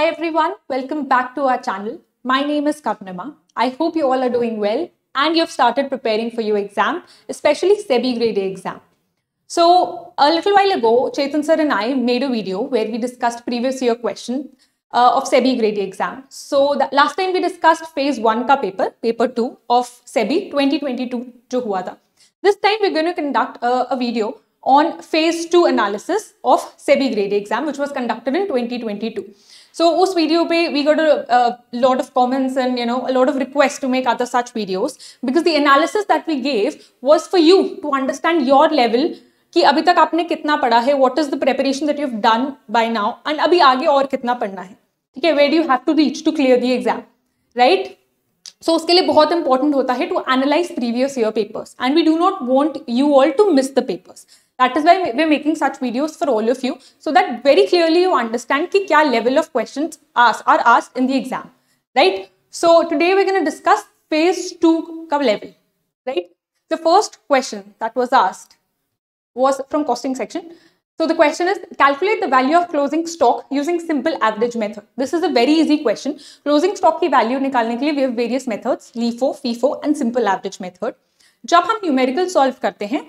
Hi everyone, welcome back to our channel. My name is Karnima. I hope you all are doing well and you've started preparing for your exam, especially SEBI grade A exam. So a little while ago, Chetan sir and I made a video where we discussed previous year question uh, of SEBI grade A exam. So the, last time we discussed phase 1 ka paper, paper 2 of SEBI 2022 jo hua tha. This time we're going to conduct a, a video on phase 2 analysis of SEBI grade A exam which was conducted in 2022. सो उस video पे we got lot of comments and you know lot of request to make other such videos because the analysis that we gave was for you to understand your level कि अभी तक आपने कितना पढ़ा है what is the preparation that you done by now and अभी आगे और कितना पढ़ना है ठीक है what you have to reach to clear the exam right so उसके लिए बहुत इंपॉर्टेंट होता है to analyse previous your papers and we do not want you all to miss the papers that is why we making such videos for all of you so that very clearly you understand कि क्या level of question are asked in the exam right so today we can discuss phase 2 ka level right the first question that was asked was from costing section so the question is calculate the value of closing stock using simple average method this is a very easy question closing stock ki value nikalne ke liye we have various methods LIFO FIFO and simple average method जब हम numerical solve करते हैं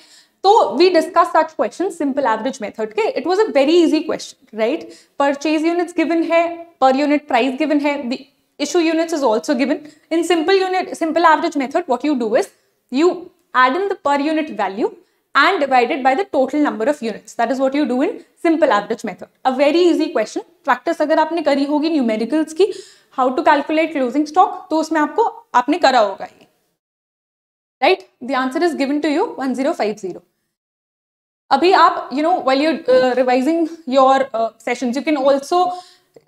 तो we discuss such question simple average method के it was a very easy question right purchase unit given है per unit price given है issue units is also given in simple unit simple average method what you do is you add in the per unit value and divided by the total number of units that is what you do in simple average method a very easy question practice अगर आपने करी होगी numericals की how to calculate closing stock तो उसमें आपको आपने करा होगा ये right the answer is given to you one zero five zero abhi aap you know while you're uh, revising your uh, sessions you can also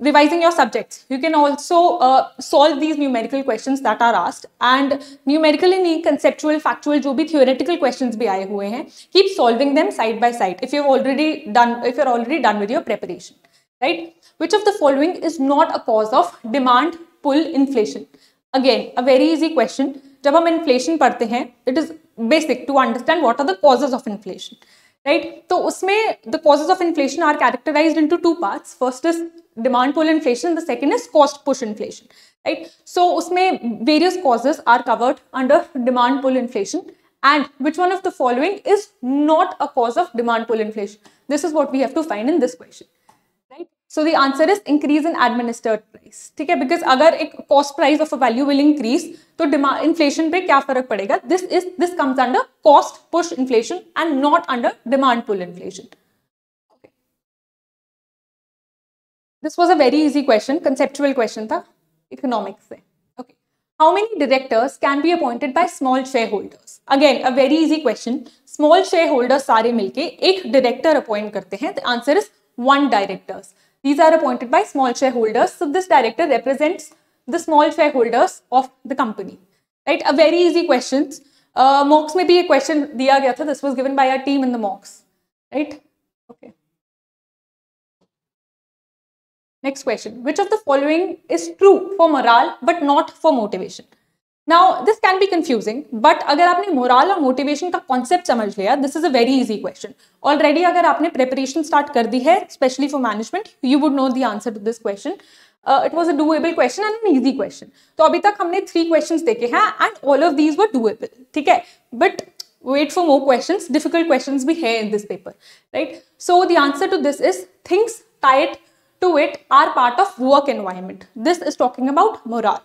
revising your subjects you can also uh, solve these numerical questions that are asked and numerical and conceptual factual jo bhi theoretical questions bhi aaye hue hain keep solving them side by side if you've already done if you're already done with your preparation right which of the following is not a cause of demand pull inflation again a very easy question jab hum inflation padhte hain it is basic to understand what are the causes of inflation right? So usme the causes of inflation are characterized into two parts. First is demand pull inflation, the second is cost push inflation, right? So usme various causes are covered under demand pull inflation and which one of the following is not a cause of demand pull inflation. This is what we have to find in this question. So the answer is increase in administered price ठीक है because अगर एक cost price of a value will increase तो demand inflation पे क्या फर्क पड़ेगा this is this comes under cost push inflation and not under demand pull inflation this was a very easy question conceptual question था economics से okay how many directors can be appointed by small share holders again a very easy question small share holders सारे मिलके एक director appoint करते हैं the answer is one directors These are appointed by small shareholders. So this director represents the small shareholders of the company. Right? A very easy question. Uh, mocks may be a question diya gaya tha. This was given by our team in the mocks. Right? Okay. Next question. Which of the following is true for morale but not for motivation? Now this can be confusing but अगर आपने moral और motivation का concept समझ लिया this is a very easy question already अगर आपने preparation start कर दी है specially for management you would know the answer to this question it was a doable question and an easy question तो अभी तक हमने थ्री क्वेश्चन देखे हैं and all of these were doable ठीक है but wait for more questions difficult questions be here in this paper right so the answer to this is things tied to it are part of work environment this is talking about morale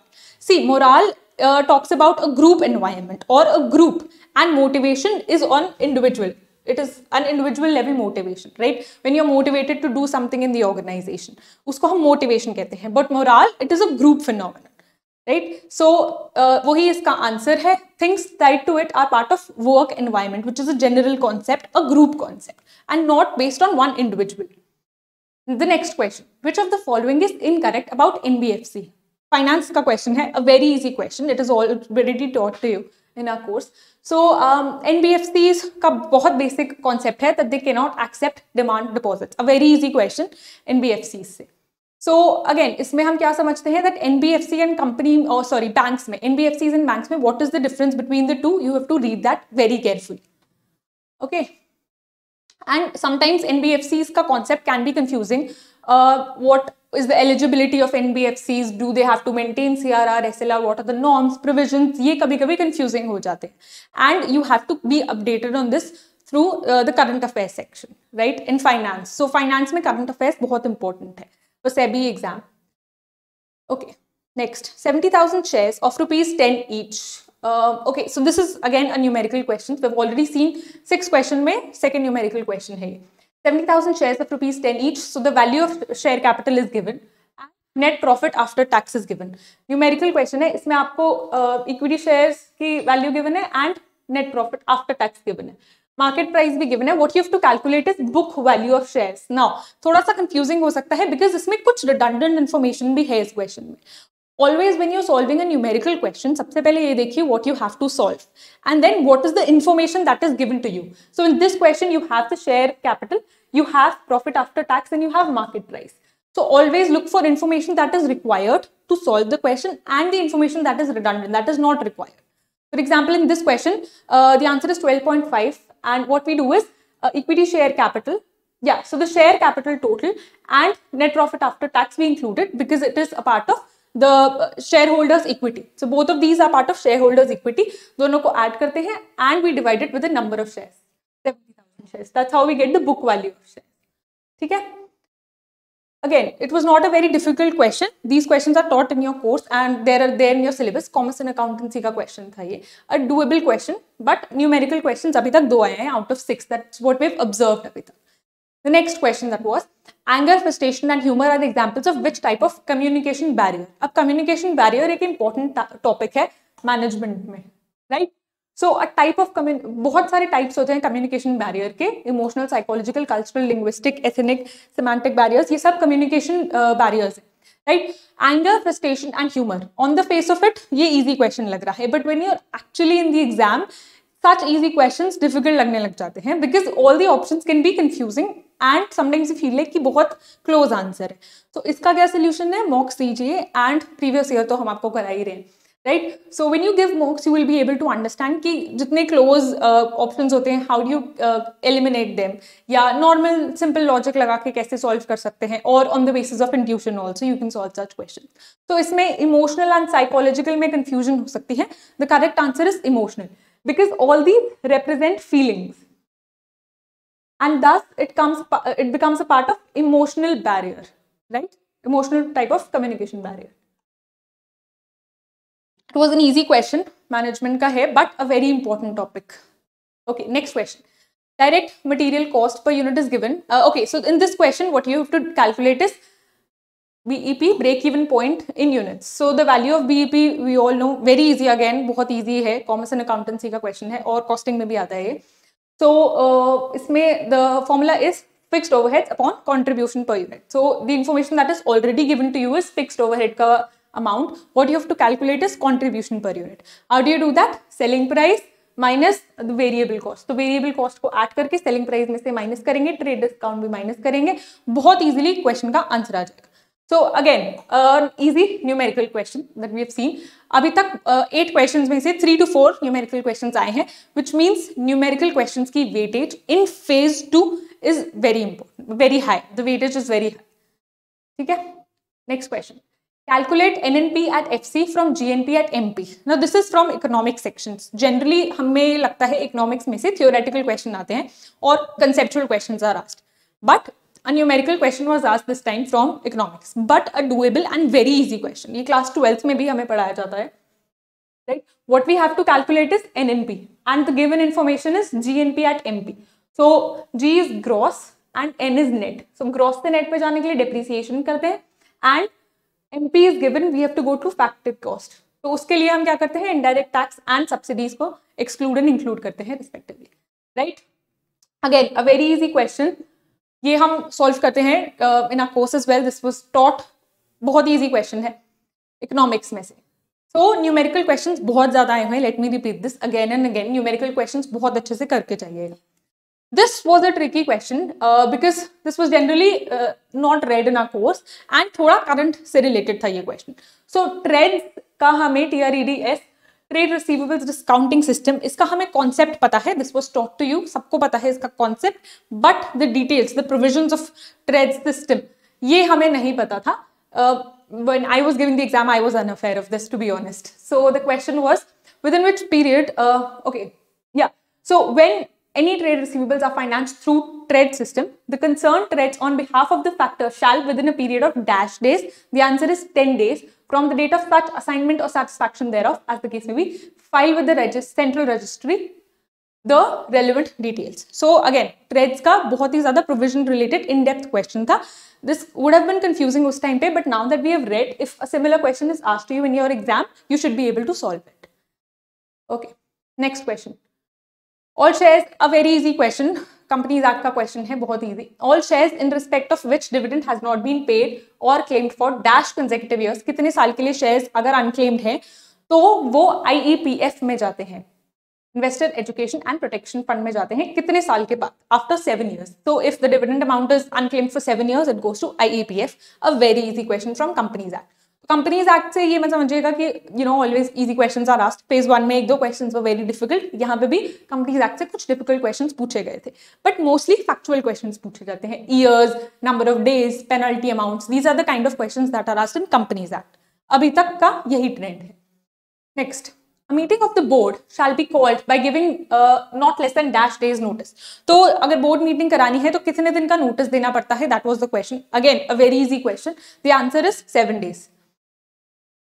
see morale uh, talks about a group environment or a group and motivation is on individual it is an individual level motivation right when you are motivated to do something in the organization usko hum motivation kehte hain but morale it is a group phenomenon right so wahi uh, answer hai things tied to it are part of work environment which is a general concept a group concept and not based on one individual the next question which of the following is incorrect about nbfc finance ka question hai a very easy question it is all already taught to you in our course so um, nbfc's ka bahut basic concept hai that they cannot accept demand deposits a very easy question nbfc's se so again isme hum kya samajhte hain that nbfc and company or oh, sorry banks mein nbfc's and banks mein what is the difference between the two you have to read that very carefully okay and sometimes nbfc's ka concept can be confusing uh, what is the eligibility of NBFCs, do they have to maintain CRR, SLR, what are the norms, provisions, ये कभी कभी confusing हो जाते हैं and you have to be updated on this through uh, the current affairs section, right, in finance. So finance में current affairs बहुत important है for SEBI exam. Okay, next, seventy thousand shares of rupees ten each. Uh, okay, so this is again a numerical question. We've already seen six question में second numerical question है ये. 70,000 shares of rupees 10 each. So the value of share capital is given. Net profit after tax is given numerical question है इसमें आपको equity uh, shares की value given है and net profit after tax given है market price भी given है what you to calculate is book value of shares now थोड़ा सा कंफ्यूजिंग हो सकता है बिकॉज इसमें कुछ रिडंडेंट इन्फॉर्मेशन भी है इस क्वेश्चन में always when you solving a numerical question सबसे पहले ये देखिए what you have to solve and then what is the information that is given to you so in this question you have the share capital you have profit after tax and you have market price. So always look for information that is required to solve the question and the information that is redundant, that is not required. For example, in this question, uh, the answer is 12.5 and what we do is uh, equity share capital. Yeah, so the share capital total and net profit after tax we included because it is a part of the uh, shareholders equity. So both of these are part of shareholders equity. दोनों को add करते हैं and we divide it with the number of shares. shares. That's how we get the book value of shares. Okay? Again, it was not a very difficult question. These questions are taught in your course and there are there in your syllabus. Commerce and accountancy का question था ये. A doable question, but numerical questions अभी तक दो आए हैं out of six. That's what we've observed अभी तक. The next question that was anger, frustration, and humor are examples of which type of communication barrier. अब communication barrier एक important topic है management में, right? So a type of बहुत सारे types होते हैं कम्युनिकेशन बैरियर के emotional psychological cultural linguistic ethnic semantic barriers ये सब कम्युनिकेशन बैरियर्स uh, हैं right anger frustration and humour on the face of it ये इजी क्वेश्चन लग रहा है but when you're actually in the exam such easy question difficult लगने लग जाते हैं because all the option can be confusing and sometimes you feel like कि बहुत क्लोज आंसर है सो so, इसका क्या सोल्यूशन है मॉक्स दीजिए एंड प्रीवियस ईयर तो हम आपको करा ही रहे हैं right so when you give mocks you will be able to understand कि जितने क्लोज ऑप्शन uh, होते हैं how do you eliminate them या नॉर्मल सिंपल लॉजिक लगा के कैसे सॉल्व कर सकते हैं और on the basis of intuition also you can solve such question तो इसमें इमोशनल एंड साइकोलॉजिकल में कन्फ्यूजन हो सकती है the correct answer is emotional because all the represent feelings and thus it comes it becomes a part of emotional barrier right emotional type of communication barrier it was an easy question management का है but a very important topic okay next question direct material cost per unit is given uh, okay so in this question what you have to calculate is bep break even point in units so the value of bep we all know very easy again bahut easy hai commerce and accountancy ka question hai aur costing mein bhi aata hai ye so uh, isme the formula is fixed overheads upon contribution per unit so the information that is already given to you is fixed overhead ka amount, what you have to calculate is contribution per unit. How do you do that? Selling price minus variable cost तो variable cost को add करके selling price में से minus करेंगे trade discount भी minus करेंगे बहुत easily question का आंसर आ जाएगा so again easy numerical question that we have seen अभी तक एट uh, क्वेश्चंस में से three to four numerical questions आए हैं विच मीन्स न्यूमेरिकल क्वेश्चन की weightage in phase two is very important very high the weightage is very high ठीक है next question calculate N N P at F C from G N P at M P ना this is from economic section generally हमें लगता है economics में से theoretical question आते हैं और conceptual question are asked but a numerical question was asked this time from economics but a doable and very easy question ये क्लास ट्वेल्थ में भी हमें पढ़ाया जाता है right what we have to calculate is N N P and the given information is G N P at M P so G is gross and N is net so gross से net पर जाने के लिए depreciation करते हैं and M P is given we have to go to factor cost तो उसके लिए हम क्या करते हैं इनडायरेक्ट टैक्स एंड सब्सिडीज को एक्सक्लूड एंड इंक्लूड करते हैं respectively right again a very easy question ये हम सॉल्व करते हैं in our as well this was taught बहुत ईजी क्वेश्चन है इकोनॉमिक्स में से सो न्यूमेरिकल क्वेश्चन बहुत ज़्यादा आए हुए हैं let me repeat this again and again numerical question बहुत अच्छे से करके जाइएगा This was a tricky question uh, because this was generally uh, not read in our course and thoda current se related tha ye question. So trends ka hame TREDS trade receivables discounting system iska hame concept pata hai. This was taught to you. Sabko pata hai iska concept. But the details, the provisions of trends system, ye hame nahi pata tha. when I was giving the exam, I was unaware of this to be honest. So the question was within which period? Uh, okay, yeah. So when any trade receivables are financed through trade system. The concerned trades on behalf of the factor shall within a period of dash days, the answer is 10 days, from the date of such assignment or satisfaction thereof, as the case may be, file with the central registry the relevant details. So again, trades ka bohat hi zyada provision related in-depth question tha. This would have been confusing us time pe, but now that we have read, if a similar question is asked to you in your exam, you should be able to solve it. Okay, next question. All shares a very easy question companies act का question है बहुत easy all shares in respect of which dividend has not been paid और claimed for dash consecutive years कितने साल के लिए shares अगर unclaimed हैं तो वो आईईपीएफ e में जाते हैं investor education and protection fund में जाते हैं कितने साल के बाद आफ्टर सेवन ईयर्स तो if the dividend amount is unclaimed for seven years it goes to IEPF a very easy question from companies act companies act से ये मैं समझिएगा कि you know always easy questions are asked phase one में एक दो questions were very difficult यहाँ पे भी कंपनीज एक्ट से कुछ डिफिकल्ट क्वेश्चंस पूछे गए थे बट मोस्टली फैक्चुअल क्वेश्चंस पूछे जाते हैं years number of days penalty amounts these are the kind of question that are asked in companies act अभी तक का यही ट्रेंड है next a meeting of the board shall be called by giving uh, not less than dash days notice तो अगर board meeting करानी है तो कितने दिन का नोटिस देना पड़ता है that was the question again a very easy question the answer is seven days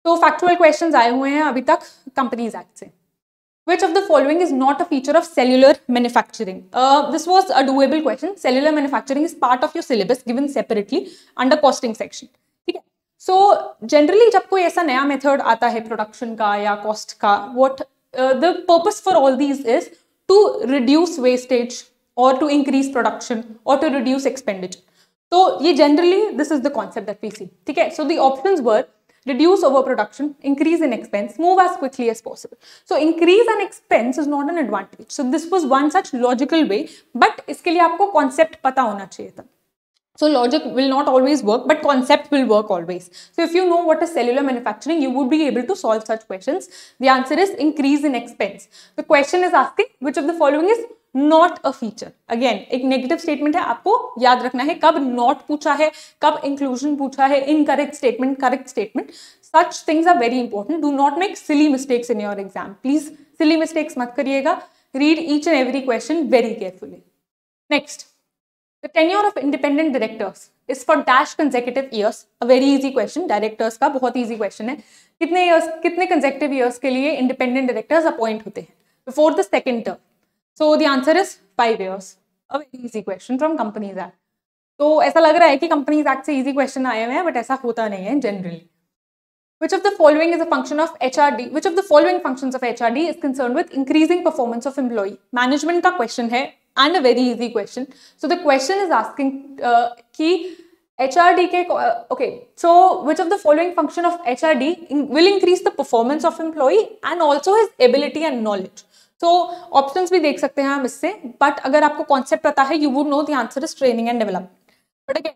तो फैक्चुअल क्वेश्चन आए हुए हैं अभी तक कंपनीज एक्ट से which of the following is not a feature of cellular manufacturing this was a doable question cellular manufacturing is part of your syllabus given separately under costing section ठीक है so generally जब कोई ऐसा नया method आता है production का या कॉस्ट का what the purpose for all these is to reduce wastage और टू इंक्रीज प्रोडक्शन और टू रिड्यूस एक्सपेंडिचर तो ये generally this is the concept that we see ठीक है so the option work reduce overproduction, increase in expense, move as quickly as possible. So increase in expense is not an advantage. So this was one such logical way, but इसके लिए concept pata hona चाहिए So logic will not always work, but concept will work always. So if you know what is cellular manufacturing, you would be able to solve such questions. The answer is increase in expense. The question is asking which of the following is not a feature again एक negative statement है आपको याद रखना है कब not पूछा है कब इंक्लूजन पूछा है incorrect statement correct statement such things are very important do not make silly mistakes in your exam please silly mistakes मत करिएगा read each and every question very carefully next the tenure of independent directors is for dash consecutive years a very easy question directors का बहुत easy question है कितने years कितने conjunctive years के लिए independent directors appoint होते हैं before the second term So the answer is five years. A very easy question from Companies So तो ऐसा लग रहा है कि कंपनीज एक्ट से इजी क्वेश्चन आए हुए हैं बट ऐसा होता नहीं है generally Which of the following is a function of HRD? Which of the following functions of HRD is concerned with increasing performance of employee? Management का question है and a very easy question. So the question is asking uh, कि uh, okay so which of the following function of HRD will increase the performance of employee and also his ability and knowledge? तो option भी देख सकते हैं हम इससे but अगर आपको कॉन्सेप्ट पता है you would know the answer is training and development but again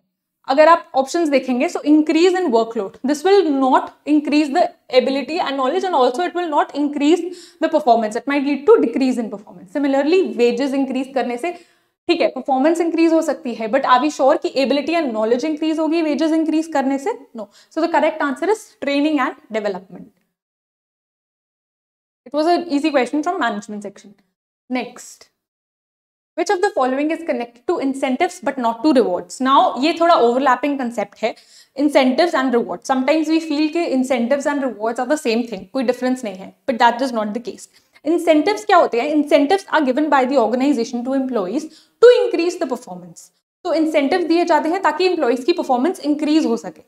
अगर आप ऑप्शंस देखेंगे so increase in workload this will not increase the ability and knowledge and also it will not increase the performance it might lead to decrease in performance similarly wages increase करने से ठीक है performance increase हो सकती है but are we sure की ability and knowledge increase होगी wages increase करने से no so the correct answer is training and development It was an easy question from management section. Next. Which of the following is connected to incentives but not to rewards? Now, ye thoda overlapping concept hai Incentives and rewards. Sometimes we feel ke incentives and rewards are the same thing. koi difference nahi hai But that is not the case. Incentives kya hote hain Incentives are given by the organization to employees to increase the performance. तो incentive दिए जाते हैं ताकि employees की performance increase हो सके.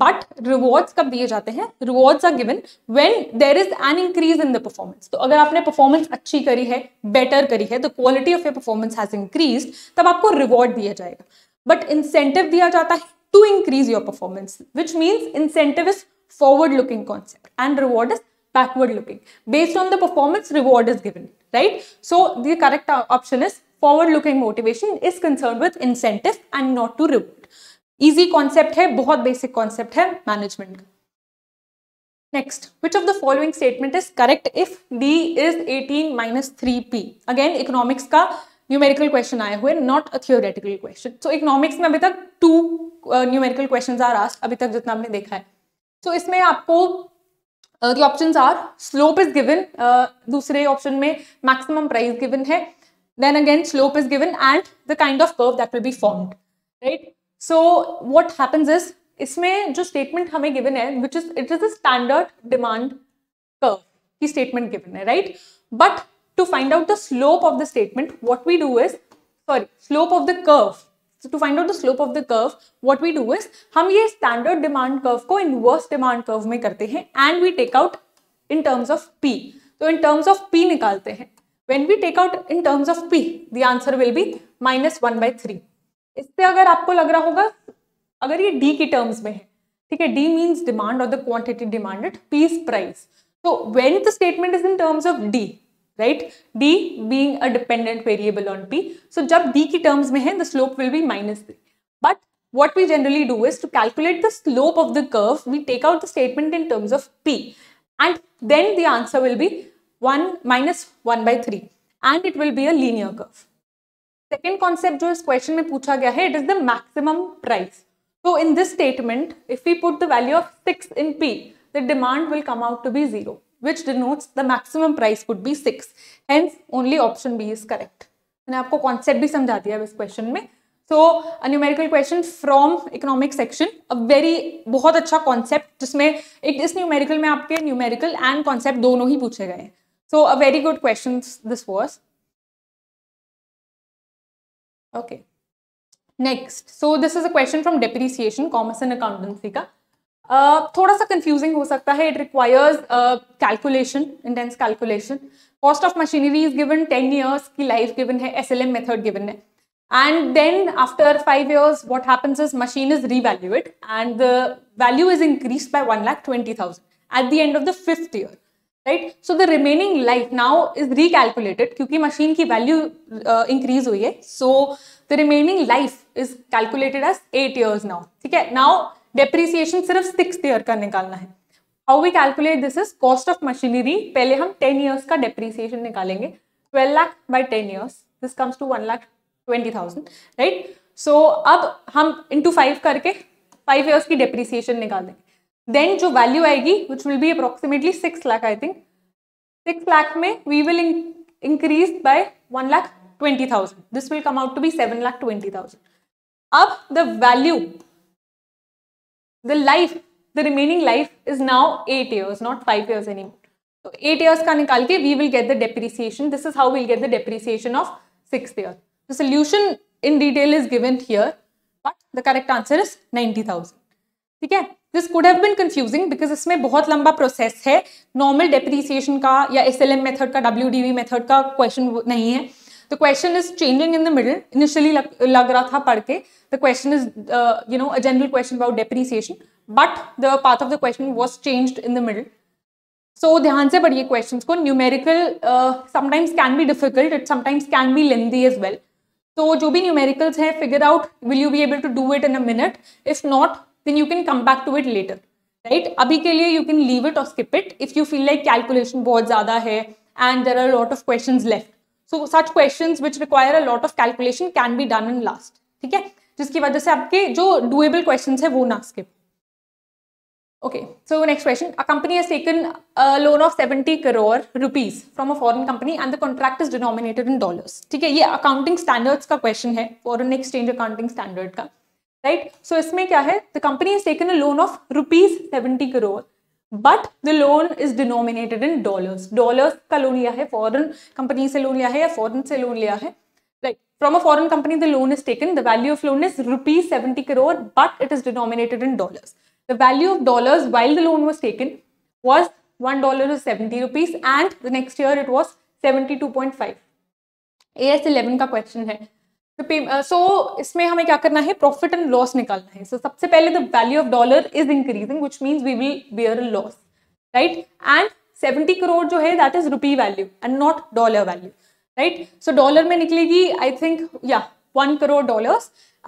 But rewards कब दिए जाते हैं rewards are given when there is an increase in the performance तो अगर आपने परफॉर्मेंस अच्छी करी है बेटर करी है the quality of your performance has increase तब आपको रिवॉर्ड दिया जाएगा बट इंसेंटिव दिया जाता है to increase your performance which means incentive is forward looking concept and reward is backward looking based on the performance reward is given right so the correct option is forward looking motivation is concern with incentive and not to reward easy concept है बहुत basic concept है management का next which of the following statement is correct if D is 18 minus three P again economics का numerical question आए हुए not a theoretical question so economics में अभी तक two numerical question are asked अभी तक जितना हमने देखा है सो so, इसमें आपको option are slope is given दूसरे ऑप्शन में मैक्सिमम प्राइस गिवन है then again slope is given and the kind of curve that will be formed right so what happens is इसमें जो स्टेटमेंट हमें गिवन है which is it is a standard demand curve की statement given है right but to find out the slope of the statement what we do is sorry slope of the curve so to find out the slope of the curve what we do is हम ये standard demand curve को inverse demand curve में करते हैं and we take out in terms of p तो in terms of p निकालते हैं when we take out in terms of p the answer will be minus one by three इससे अगर आपको लग रहा होगा अगर ये डी की टर्म्स में है ठीक है डी मीन्स डिमांड और the quantity demanded P is price तो when the statement is in terms of D right D being a dependent variable on P so जब डी की टर्म्स में है the slope will be minus three but what we generally do is to calculate the slope of the curve we take out the statement in terms of P and then the answer will B one minus one by three and it will be a linear curve second concept जो इस question में पूछा गया है it is the maximum price तो in this statement if you put the value of six in P the demand will come out to be zero which denotes the maximum price would be six hence only option B is correct मैंने आपको concept भी समझा दिया इस question में so a numerical question from economic section a very बहुत अच्छा concept जिसमें एक इस न्यूमेरिकल में आपके न्यूमेरिकल एंड कॉन्सेप्ट दोनों ही पूछे गए हैं so a very good question this was okay next so this is a question from depreciation commerce and accountancy का uh, थोड़ा सा कंफ्यूजिंग हो सकता है it requires calculation intense calculation cost of machinery is given ten years की life given है S L M method given है then after five 5 years is machine is machine is and the value is increase increased one 1 twenty thousand eight the end of the fifth year right so the remaining life now is recalculated क्योंकि machine की value increase uh, हुई है so the remaining life is calculated as eight years now ठीक है now depreciation सिर्फ six year का निकालना है how we calculate this is cost of machinery पहले हम टेन ईयर्स का डेप्रिसिएशन निकालेंगे twelve lakh by ten years this comes to one lakh twenty thousand right so अब हम इंटू फाइव करके फाइव ईयर्स की डेप्रिसिएशन निकाल देंगे देन जो वैल्यू आएगी which will be approximately six lakh I think six lakh में we will increase by one lakh twenty thousand this will come out to be seven lakh twenty thousand अब the value the life the remaining life is now eight years not five years any तो eight years का निकाल के we will get the depreciation this is how will get the depreciation of six year the solution in detail is given here but the correct answer is ninety thousand ठीक है this could have been confusing because इसमें बहुत लंबा process है normal depreciation का या S L M method का W D V method का क्वेश्चन नहीं है the question is changing in the middle initially लग रहा था पढ़ के the question is you know a general question about depreciation but the part of the question was change in the middle so ध्यान से पढ़िए क्वेश्चन को numerical sometimes can be difficult it sometimes can be lengthy as well तो जो भी numericals हैं figure out will you be able to do it in a minute if not then you can come back to it later right abhi ke liye you can leave it or skip it if you feel like calculation bahut zyada hai and there are a lot of questions left so such questions which require a lot of calculation can be done in last theek hai jiski wajah se aapke jo doable questions hai wo na skip Okay, so next question. A company has taken a loan of 70 crore rupees from a foreign company and the contract is denominated in dollars. theek hai ye accounting standards ka question hai foreign exchange accounting standard ka right so इसमें क्या है the company is taken a loan of rupees seventy crore but the loan is denominated in dollars dollars का loan लिया है foreign company से loan लिया है या फॉरन से लोन लिया है right from a foreign company the loan is taken the value of loan is rupees seventy crore but it is denominated in dollars while the loan was taken was one dollar is seventy rupees and the next year it was seventy two point five A S eleven का question है तो so इसमें हमें क्या करना है profit and loss निकालना है so सबसे पहले the value of dollar is increasing which means we will bear loss right and seventy crore जो है that is rupee value and not dollar value right so dollar में निकलेगी आई थिंक या one crore dollar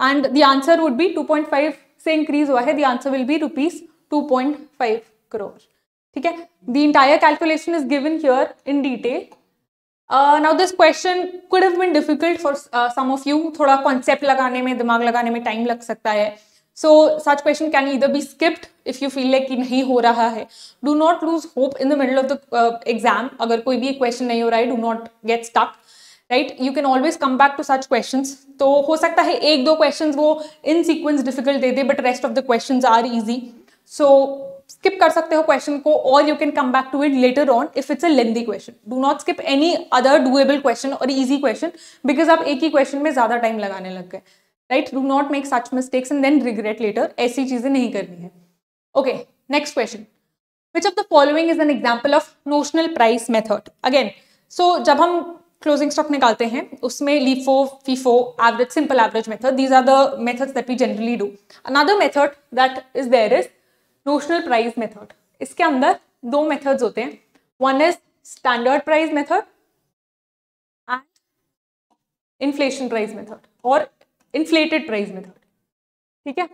and the answer would be two point five से increase हुआ है the answer will be rupees two point five crore ठीक है the entire calculation is given here in detail now this question could have been difficult for some of you थोड़ा concept लगाने में दिमाग लगाने में टाइम लग सकता है so such question can either be skipped if you feel like कि नहीं हो रहा है do not lose hope in the middle of the exam अगर कोई भी क्वेश्चन नहीं हो रहा है do not get stuck right you can always come back to such question तो हो सकता है एक दो क्वेश्चन वो इन सिक्वेंस डिफिकल्ट दे दे but rest of the question are easy so skip कर सकते हो क्वेश्चन को और you can come back to it later on if it's a lengthy question do not skip any other doable question और easy question because आप एक ही question में ज्यादा टाइम लगाने लग गए right do not make such mistakes and then regret later ऐसी चीजें नहीं करनी है okay next question which of the following is an example of notional price method again so जब हम क्लोजिंग स्टॉक निकालते हैं उसमें LIFO FIFO average simple average method these are the methods that we generally do another method that is there is notional price method इसके अंदर दो methods होते हैं one is standard price method and inflation price method और inflated price method ठीक है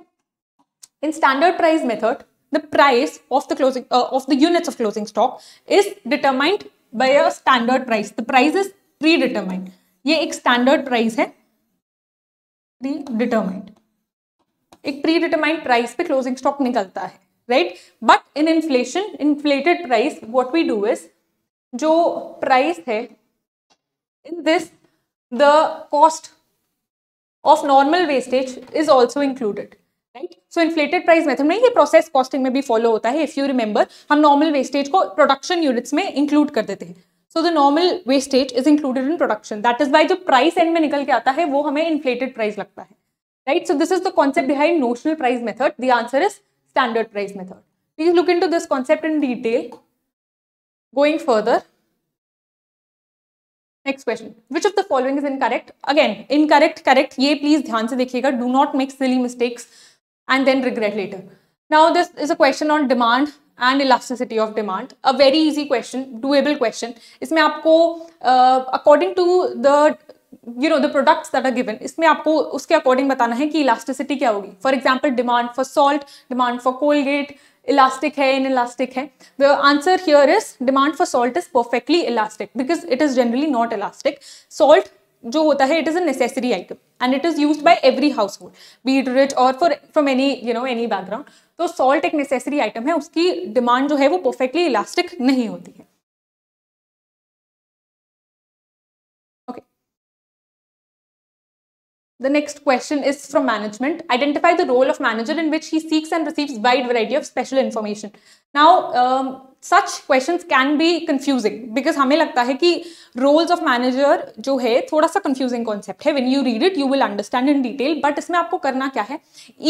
in standard price method the price of the closing of the units of closing stock is determined by a standard price the price is predetermined ये एक standard price है predetermined एक predetermined price पे closing stock निकलता है right but in inflation inflated price what we do is जो price है in this the cost of normal wastage is also included right so inflated price method में ये process costing में भी follow होता है इफ यू रिमेंबर हम normal wastage को प्रोडक्शन यूनिट्स में इंक्लूड कर देते हैं so the normal wastage is included in production that is by जो प्राइस एंड में निकल के आता है वो हमें इन्फ्लेटेड प्राइस लगता है right so this is the concept behind notional price method the answer is standard price method. Please look into this concept in detail. Going further. Next question. Which of the following is incorrect? Again, incorrect, correct. Ye please dhyan se dekhega. Do not make silly mistakes and then regret later. Now this is a question on demand and of demand. A very easy question, doable question. Doable question इसमें according to the. You know the products that are given इसमें आपको उसके according बताना है कि elasticity क्या होगी for example demand for salt demand for Colgate elastic है इन इलास्टिक है the answer here is demand for salt is perfectly elastic because it is generally not elastic salt जो होता है it is a necessary item and it is use by every household be it rich और for from any you know any background तो salt एक necessary item है उसकी demand जो है वो परफेक्टली इलास्टिक नहीं होती है The next question is from management. Identify the role of manager in which he seeks and receives wide variety of special information. Now, um, such question can be confusing because हमें लगता है कि roles of manager जो है थोड़ा सा confusing concept है when you read it you will understand in detail but इसमें आपको करना क्या है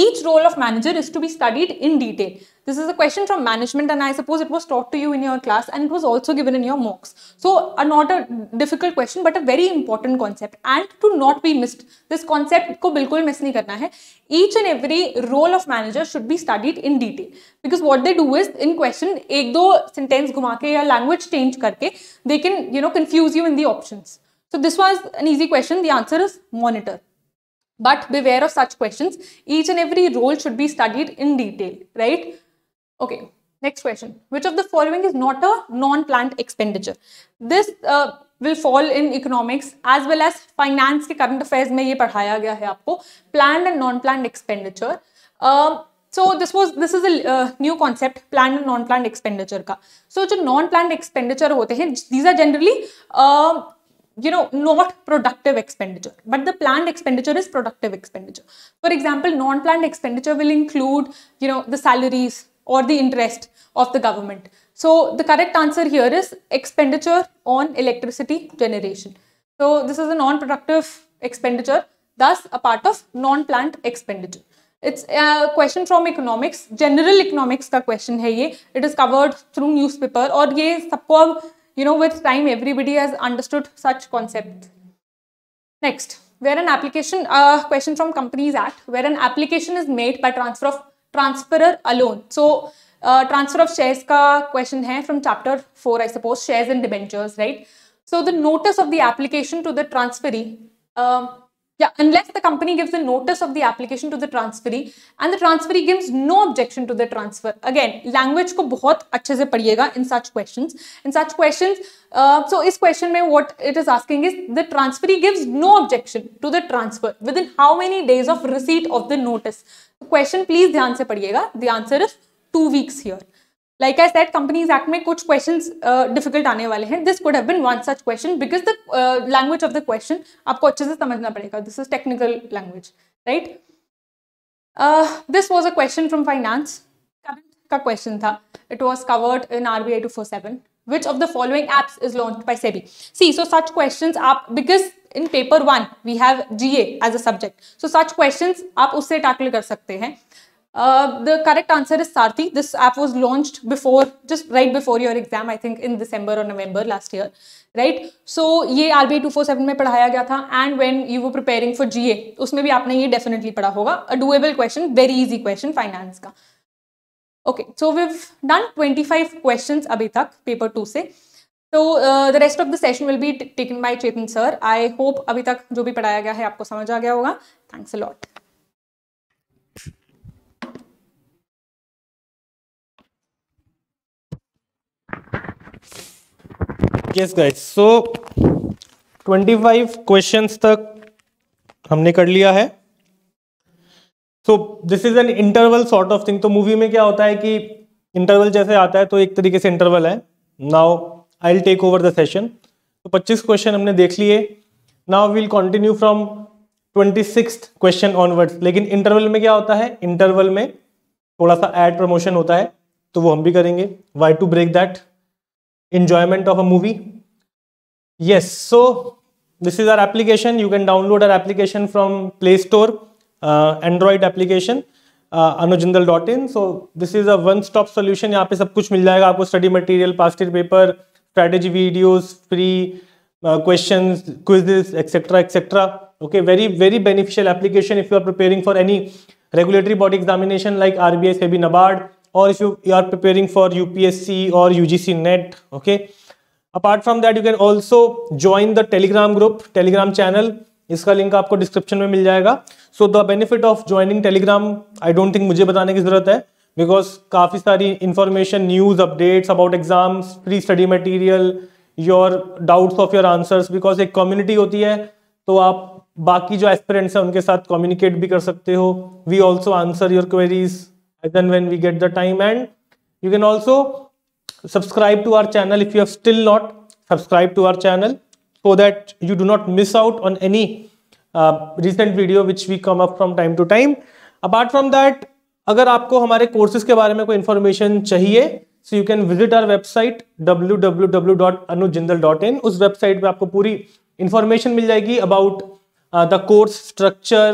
each role of manager is to be studied in detail this is a question from management and I suppose it was taught to you in your class and it was also given in your mocks so a not a difficult question but a very important concept and to not be missed this concept को बिल्कुल miss नहीं करना है each and every role of manager should be studied in detail because what they do is in question एक दो sentence घुमा के या लैंग्वेज चेंज करके they can you know confuse you in the option so this was an easy question the answer is monitor but beware of such questions each and every role should be studied in detail right okay next question which of the following is not a non-plant expenditure this uh, will fall in economics as well as finance के current affairs में ये पढ़ाया गया है आपको planned and non-planned expenditure uh, so this was this is a uh, new concept planned and non planned expenditure का so जो non planned expenditure these are generally uh, you know not productive expenditure but the planned expenditure is productive expenditure for example non planned expenditure will include you know the salaries or the interest of the government so the correct answer here is expenditure on electricity generation so this is a non productive expenditure thus a part of non planned expenditure it's a question from economics, general economics' का question है ये It is covered through newspaper, newspaper और ये सबको you know with time everybody has understood such concept. Next, next where an application uh, question from companies act where an application is made by transfer of transferor alone so uh, transfer of shares ka question hai from chapter 4 i suppose shares and debentures right so the notice of the application to the transferee um, yeah, unless the company gives a notice of the application to the transferee and the transferee gives no objection to the transfer. Again, language ko bahut acche se padhiyega in such questions. In such questions, uh, so is question mein what it is asking is the transferee gives no objection to the transfer within how many days of receipt of the notice. Question please dhyan se padhiyega The answer is 2 weeks here. Like I said companies act में कुछ question difficult uh, आने वाले हैं this could have one such question because the language of the question आपको अच्छे से समझना पड़ेगा this is technical language right this was a question from finance का क्वेश्चन था it was covered in R B I two four seven which of the following apps is launch by SEBI see so such question आप because in paper one we have GA as a subject so such question आप उससे tackle कर सकते हैं. Uh, the correct answer is Sarthi. This app was launched before, just right before your exam, I think in December or November last year, right? So ये R B two four seven में पढ़ाया गया था and when you वो preparing for G A उसमें भी आपने ये डेफिनेटली पढ़ा होगा a doable question very easy question finance का okay so we've done twenty five question अभी तक पेपर टू से तो the rest of the session will be taken by Chetan sir I hope अभी तक जो भी पढ़ाया गया है आपको समझ आ गया होगा thanks a lot yes guys so 25 questions तक हमने कर लिया है so this is an interval sort of thing तो मूवी में क्या होता है कि इंटरवल जैसे आता है तो एक तरीके से इंटरवल है now I will take over the session तो 25 क्वेश्चन हमने देख लिए now will continue from twenty six question onwards लेकिन इंटरवल में क्या होता है इंटरवल में थोड़ा सा एड प्रमोशन होता है तो वो हम भी करेंगे why to break that enjoyment of a movie yes so this is our application you can download our application from play store uh, android application uh, anujindal.in so this is a one stop solution यहाँ पे सब कुछ मिल जाएगा आपको study material past year paper strategy videos free uh, questions quizzes etc etc okay very very beneficial application if you are preparing for any regulatory body examination like RBI SEBI NABARD or if you, you are preparing for UPSC or UGC NET, okay. Apart from that, you can also join the Telegram group, Telegram channel. इसका link आपको description में मिल जाएगा so the benefit of joining Telegram I don't think मुझे बताने की जरूरत है बिकॉज काफ़ी सारी information news updates about exams pre study material your doubts of your answers because एक कम्युनिटी होती है तो आप बाकी जो एस्पेरेंट्स हैं उनके साथ कम्युनिकेट भी कर सकते हो we also answer your queries as and when we get the time and you can also subscribe to our channel if you have still not subscribe to our channel so that you do not miss out on any uh, recent video which we come up from time to time apart from that agar aapko hamare courses ke bare mein koi information chahiye so you can visit our website www.anujindal.in us website pe aapko puri information mil jayegi about uh, the course structure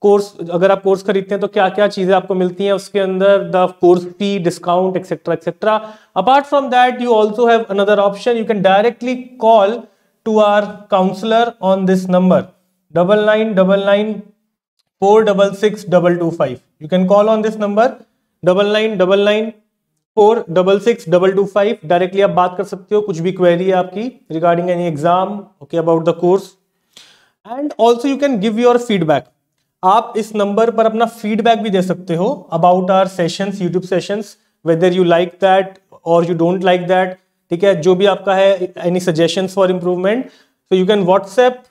course अगर आप course खरीदते हैं तो क्या क्या चीजें आपको मिलती हैं उसके अंदर the course fee discount etcetera etcetera apart from that you also have another option you can directly call to our counsellor on this number double nine double nine four double six double two five you can call on this number double nine double nine four double six double two five directly आप बात कर सकते हो कुछ भी query है आपकी regarding any exam okay about the course and also you can give your feedback आप इस नंबर पर अपना फीडबैक भी दे सकते हो about our sessions YouTube sessions whether you like that और यू डोंट लाइक दैट ठीक है जो भी आपका है any suggestion for improvement so you can WhatsApp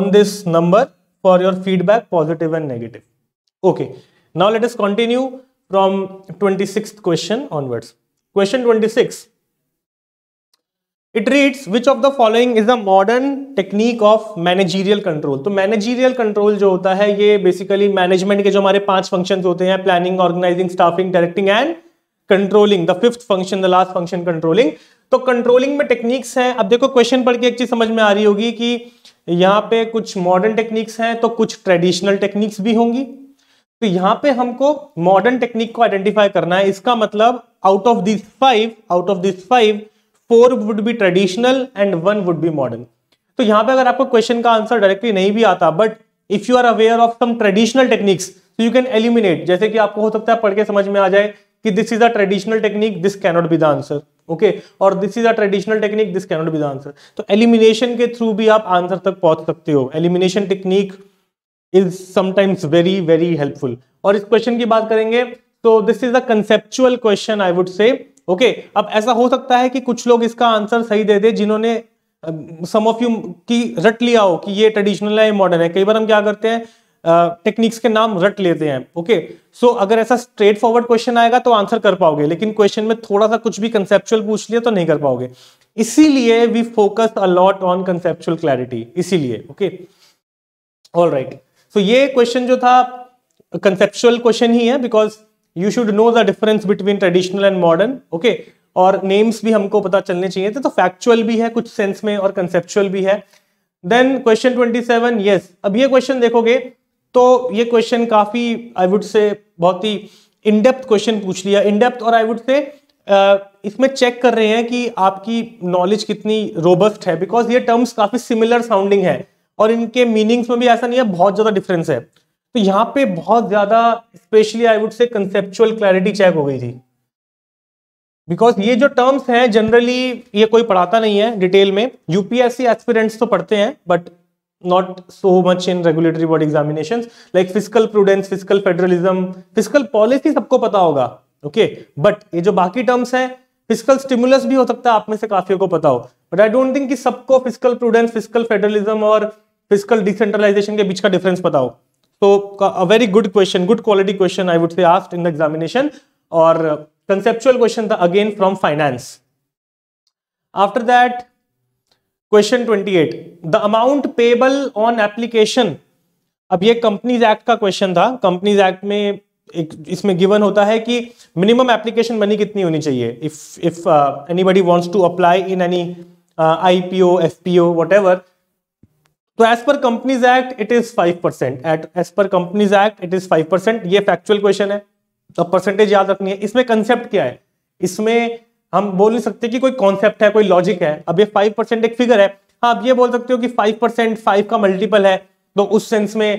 on this number for your feedback positive and negative okay now let us continue from twenty six question onwards question twenty six it reads which of the following is the modern technique of managerial control तो managerial control जो होता है ये basically management के जो हमारे पांच function होते हैं planning organising staffing directing and controlling the fifth function the last function controlling तो कंट्रोलिंग में टेक्निक्स हैं अब देखो क्वेश्चन पढ़ के एक चीज समझ में आ रही होगी कि यहाँ पे कुछ मॉडर्न टेक्निक्स हैं तो कुछ ट्रेडिशनल टेक्निक्स भी होंगी तो यहाँ पे हमको मॉडर्न टेक्निक को आइडेंटिफाई करना है इसका मतलब out of this five out of this five four would be traditional and one would be modern तो यहाँ पे अगर आपको क्वेश्चन का आंसर डायरेक्टली नहीं भी आता but if you are aware of some traditional techniques तो यू कैन एलिमिनेट जैसे कि आपको हो सकता है पढ़ के समझ में आ जाए कि this is a traditional technique this cannot be the answer okay और this is a traditional technique this cannot be the answer तो एलिमिनेशन के थ्रू भी आप आंसर तक पहुंच सकते हो elimination technique is sometimes very very helpful और इस क्वेश्चन की बात करेंगे तो this is a conceptual question I would say okay अब ऐसा हो सकता है कि कुछ लोग इसका आंसर सही दे दे जिन्होंने सम ऑफ यू की रट लिया हो कि ये ट्रेडिशनल है ये मॉडर्न है कई बार हम क्या करते हैं टेक्निक्स के नाम रट लेते हैं ओके सो so, अगर ऐसा स्ट्रेट फॉरवर्ड क्वेश्चन आएगा तो आंसर कर पाओगे लेकिन क्वेश्चन में थोड़ा सा कुछ भी कंसेप्चुअल पूछ लिया तो नहीं कर पाओगे इसीलिए we focus a lot on conceptual clarity इसीलिए ओके ऑल राइट सो ये क्वेश्चन जो था कंसेप्चुअल क्वेश्चन ही है because you should know the difference between traditional and modern okay और नेम्स भी हमको पता चलने चाहिए थे तो फैक्चुअल भी है कुछ सेंस में और कंसेप्चुअल भी है then question twenty seven yes अब ये क्वेश्चन देखोगे तो ये क्वेश्चन काफी आई वुड से बहुत ही इनडेप्थ क्वेश्चन पूछ लिया इनडेप्थ और आई वुड से इसमें चेक कर रहे हैं कि आपकी नॉलेज कितनी रोबस्ट है बिकॉज ये टर्म्स काफी सिमिलर साउंडिंग है और इनके मीनिंग्स में भी ऐसा नहीं है बहुत ज्यादा डिफरेंस है तो यहां पे बहुत ज्यादा specially I would say conceptual clarity check हो गई थी बिकॉज ये जो टर्म्स हैं जनरली ये कोई पढ़ाता नहीं है डिटेल में यूपीएससी एस्पिरेंट्स तो पढ़ते हैं but not so much in regulatory body examination like fiscal prudence fiscal federalism fiscal policy सबको पता होगा ओके okay? बट ये जो बाकी टर्म्स हैं फिजिकल स्टिमुलस भी हो सकता है आप में से काफियों को पता हो बट आई डोंट थिंक कि सबको फिजिकल प्रूडेंस फिजिकल फेडरलिज्म और फिजिकल डिसेंट्रलाइजेशन के बीच का डिफरेंस पता हो तो a very good question good quality question I would say asked in the examination और कंसेप्चुअल क्वेश्चन था again from finance after that question 28 the amount payable on application अब ये कंपनीज एक्ट का क्वेश्चन था companies act में एक इसमें given होता है कि मिनिमम एप्लीकेशन मनी कितनी होनी चाहिए if if anybody wants to apply in any IPO FPO whatever तो as per companies act it is five percent at as per companies act it is five percent ये factual question है तो percentage याद रखनी है इसमें concept क्या है इसमें हम बोल नहीं सकते कि कोई कॉन्सेप्ट है कोई लॉजिक है अब ये फाइव परसेंट एक फिगर है हाँ आप ये बोल सकते हो कि फाइव परसेंट फाइव का मल्टीपल है तो उस सेंस में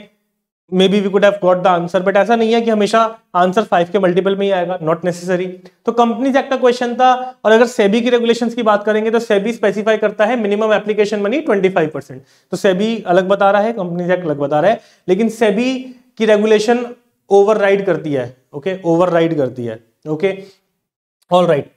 maybe we could have got the answer but ऐसा नहीं है कि हमेशा आंसर फाइव के मल्टीपल में ही आएगा नॉट नेसेसरी तो कंपनीज एक्ट का क्वेश्चन था और अगर सेबी की रेगुलेशन की बात करेंगे तो सेबी स्पेसिफाई करता है minimum application money twenty five percent तो सेबी अलग बता रहा है कंपनीज एक्ट अलग बता रहा है लेकिन सेबी की रेगुलेशन ओवर राइड करती है ओके ओवर राइड करती है okay all right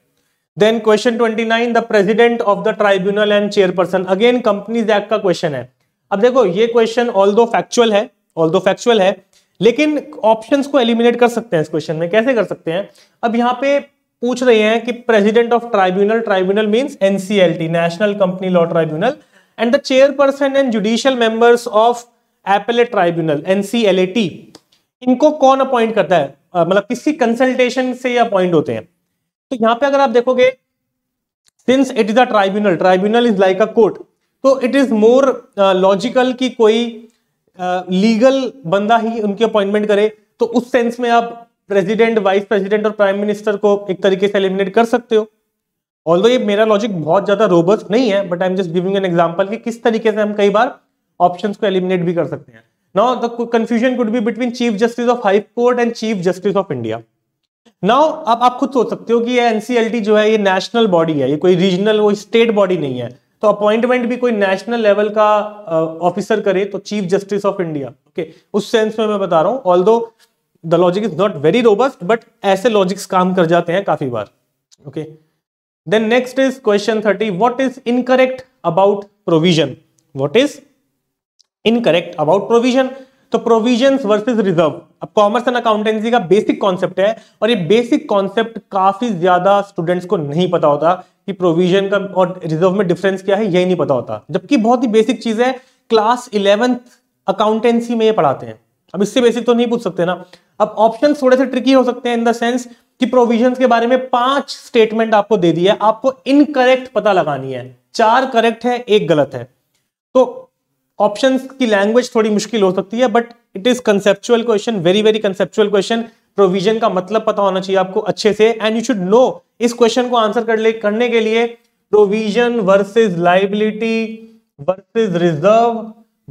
then question twenty nine the president of the tribunal and chairperson again companies act का क्वेश्चन है अब देखो ये क्वेश्चन ऑल दो फैक्चुअल है ऑल दो फैक्चुअल है लेकिन ऑप्शंस को एलिमिनेट कर सकते हैं इस क्वेश्चन में कैसे कर सकते हैं अब यहाँ पे पूछ रहे हैं कि president of tribunal tribunal means NCLT national company law tribunal and the chairperson and judicial members of appellate tribunal NCLAT इनको कौन अपॉइंट करता है मतलब किसी कंसल्टेशन से ये अपॉइंट होते हैं तो यहाँ पे अगर आप देखोगे since it is a tribunal tribunal is like a court तो इट इज मोर लॉजिकल कि कोई लीगल बंदा ही उनकी अपॉइंटमेंट करे तो उस सेंस में आप प्रेसिडेंट वाइस प्रेसिडेंट और प्राइम मिनिस्टर को एक तरीके से एलिमिनेट कर सकते हो ऑल ये मेरा लॉजिक बहुत ज्यादा रोबस्ट नहीं है but I am just giving an example कि किस तरीके से हम कई बार ऑप्शन को एलिमिनेट भी कर सकते हैं now the confusion could be between chief justice of high court and chief justice of India now आप खुद सोच सकते हो कि ये एनसीएलटी जो है ये नेशनल बॉडी है ये कोई रीजनल वो स्टेट बॉडी नहीं है तो अपॉइंटमेंट भी कोई नेशनल लेवल का ऑफिसर करे तो chief justice of India okay उस सेंस में मैं बता रहा हूं although the logic is not very robust but ऐसे लॉजिक्स काम कर जाते हैं काफी बार okay then next is question thirty what is incorrect about provision what is incorrect about provision तो प्रोविजंस वर्सेस रिजर्व अब कॉमर्स एंड अकाउंटेंसी का बेसिक कॉन्सेप्ट है और ये बेसिक कॉन्सेप्ट काफी ज्यादा स्टूडेंट्स को नहीं पता होता कि प्रोविजन का और रिजर्व में डिफरेंस क्या है यही नहीं पता होता जबकि बहुत ही बेसिक चीज है क्लास इलेवेंथ अकाउंटेंसी में ये पढ़ाते हैं अब इससे बेसिक तो नहीं पूछ सकते ना अब ऑप्शन थोड़े से ट्रिकी हो सकते हैं इन द सेंस कि प्रोविजन के बारे में पांच स्टेटमेंट आपको दे दिया आपको इनकरेक्ट पता लगानी है चार करेक्ट है एक गलत है तो ऑप्शन की लैंग्वेज थोड़ी मुश्किल हो सकती है but it is conceptual question very very conceptual question provision का मतलब पता होना चाहिए आपको अच्छे से एंड यू शुड नो इस क्वेश्चन को आंसर कर ले करने के लिए provision versus liability versus reserve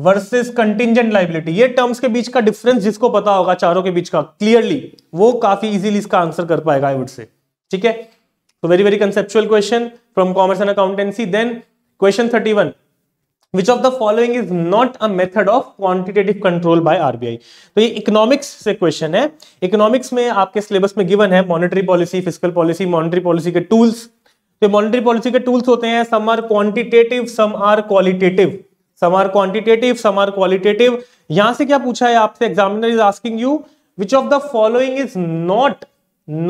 versus contingent liability ये टर्म्स के बीच का डिफरेंस जिसको पता होगा चारों के बीच का क्लियरली वो काफी इजिली इसका आंसर कर पाएगा आई वुड से ठीक है तो very very conceptual question from commerce and accountancy then question thirty one which of the following is not a method of quantitative control by RBI तो ये इकोनॉमिक्स से क्वेश्चन है इकोनॉमिक्स में आपके सिलेबस में गिवन है monetary policy fiscal policy monetary policy के tools तो मॉनेटरी पॉलिसी के टूल्स होते हैं some are quantitative some are qualitative some are quantitative some are qualitative यहां से क्या पूछा है आपसे examiner is asking you which of the following is not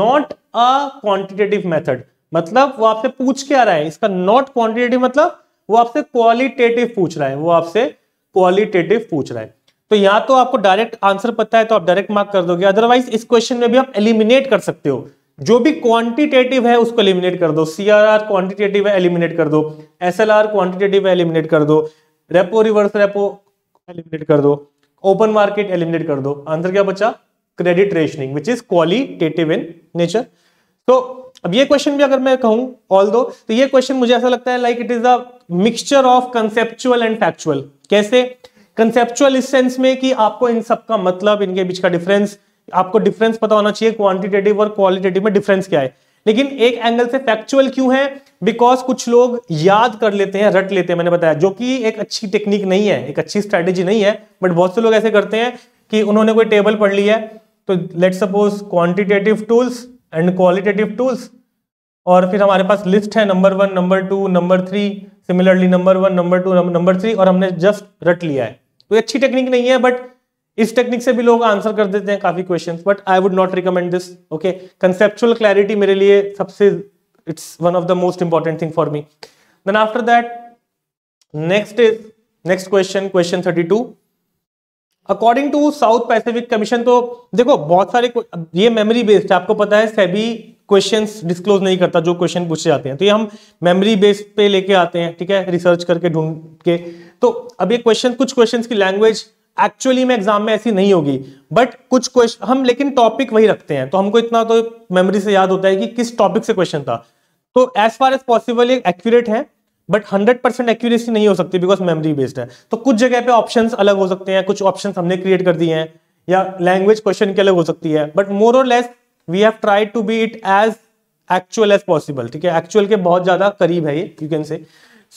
not a quantitative method मतलब वो आपसे पूछ के आ रहा है इसका नॉट क्वांटिटेटिव मतलब वो आपसे क्वालिटेटिव पूछ रहा है वो आपसे क्वालिटेटिव पूछ रहा है तो या तो आपको डायरेक्ट आंसर पता है तो आप डायरेक्ट मार्क कर दोगे अदरवाइज इस क्वेश्चन में भी आप एलिमिनेट कर सकते हो जो भी क्वांटिटेटिव है उसको एलिमिनेट कर दो सीआरआर क्वांटिटेटिव है एलिमिनेट कर दो एसएलआर क्वांटिटेटिव है एलिमिनेट कर दो रेपो रिवर्स रेपो एलिमिनेट कर दो ओपन मार्केट एलिमिनेट कर दो आंसर क्या बचा credit rationing which is qualitative in nature तो अब ये क्वेश्चन भी अगर मैं कहूं ऑल दो तो ये क्वेश्चन मुझे ऐसा लगता है like it is the mixture of conceptual and factual कैसे कंसेप्चुअल इस सेंस में कि आपको इन सब का मतलब इनके बीच का डिफरेंस आपको डिफरेंस पता होना चाहिए क्वांटिटेटिव और क्वालिटेटिव में डिफरेंस क्या है लेकिन एक एंगल से फैक्चुअल क्यों है बिकॉज कुछ लोग याद कर लेते हैं रट लेते हैं मैंने बताया जो कि एक अच्छी टेक्निक नहीं है एक अच्छी स्ट्रेटेजी नहीं है बट बहुत से लोग ऐसे करते हैं कि उन्होंने कोई टेबल पढ़ ली है तो let suppose quantitative tools and qualitative tools और फिर हमारे पास लिस्ट है number one number two number three similarly number one number two number three और हमने जस्ट रट लिया है तो अच्छी टेक्निक नहीं है बट इस टेक्निक से भी लोग आंसर कर देते हैं काफी questions but I would not recommend this okay conceptual clarity मेरे लिए सबसे it's one of the most important thing for me then after that next is next question question thirty two according to South Pacific commission तो देखो बहुत सारे ये memory based आपको पता है सेबी क्वेश्चंस डिस्क्लोज नहीं करता जो क्वेश्चन पूछे जाते हैं तो ये हम मेमोरी बेस पे लेके आते हैं ठीक है रिसर्च करके ढूंढ के तो अब ये क्वेश्चन कुछ क्वेश्चन की लैंग्वेज एक्चुअली में एग्जाम में ऐसी नहीं होगी बट कुछ क्वेश्चन हम लेकिन टॉपिक वही रखते हैं तो हमको इतना तो मेमोरी से याद होता है कि किस टॉपिक से क्वेश्चन था तो as far as possible accurate है बट 100 परसेंट एक्यूरेसी नहीं हो सकती बिकॉज मेमोरी बेस्ड है तो कुछ जगह पे ऑप्शंस अलग हो सकते हैं कुछ ऑप्शंस हमने क्रिएट कर दिए हैं या लैंग्वेज क्वेश्चन के अलग हो सकती है बट मोर और less we have tried to be it as actual as possible ठीक है एक्चुअल के बहुत ज्यादा करीब है ये यू कैन से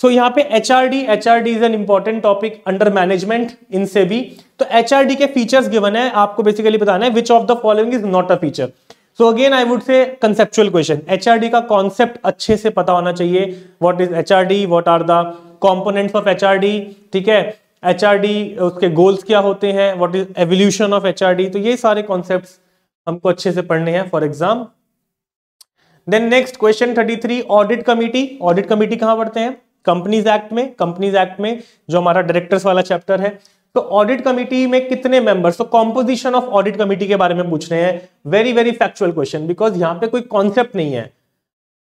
सो यहाँ पे H R D H R D is an important topic under management इनसे भी तो एच आर डी के फीचर्स गिवन है आपको बेसिकली बताना है which of the following is not a feature so again I would say conceptual question H R D का concept अच्छे से पता होना चाहिए what is H R D what are the components of H R D ठीक है H R D उसके goals क्या होते हैं what is evolution of H R D तो ये सारे कॉन्सेप्ट हमको अच्छे से पढ़ने हैं for exam then next question 33 audit committee audit committee कहां पढ़ते हैं कंपनीज एक्ट में कंपनीज एक्ट में जो हमारा डायरेक्टर्स वाला चैप्टर है तो ऑडिट कमिटी में कितने मेंबर्स तो कॉम्पोजिशन ऑफ ऑडिट कमिटी के बारे में पूछ रहे हैं very very factual question because यहां पे कोई कॉन्सेप्ट नहीं है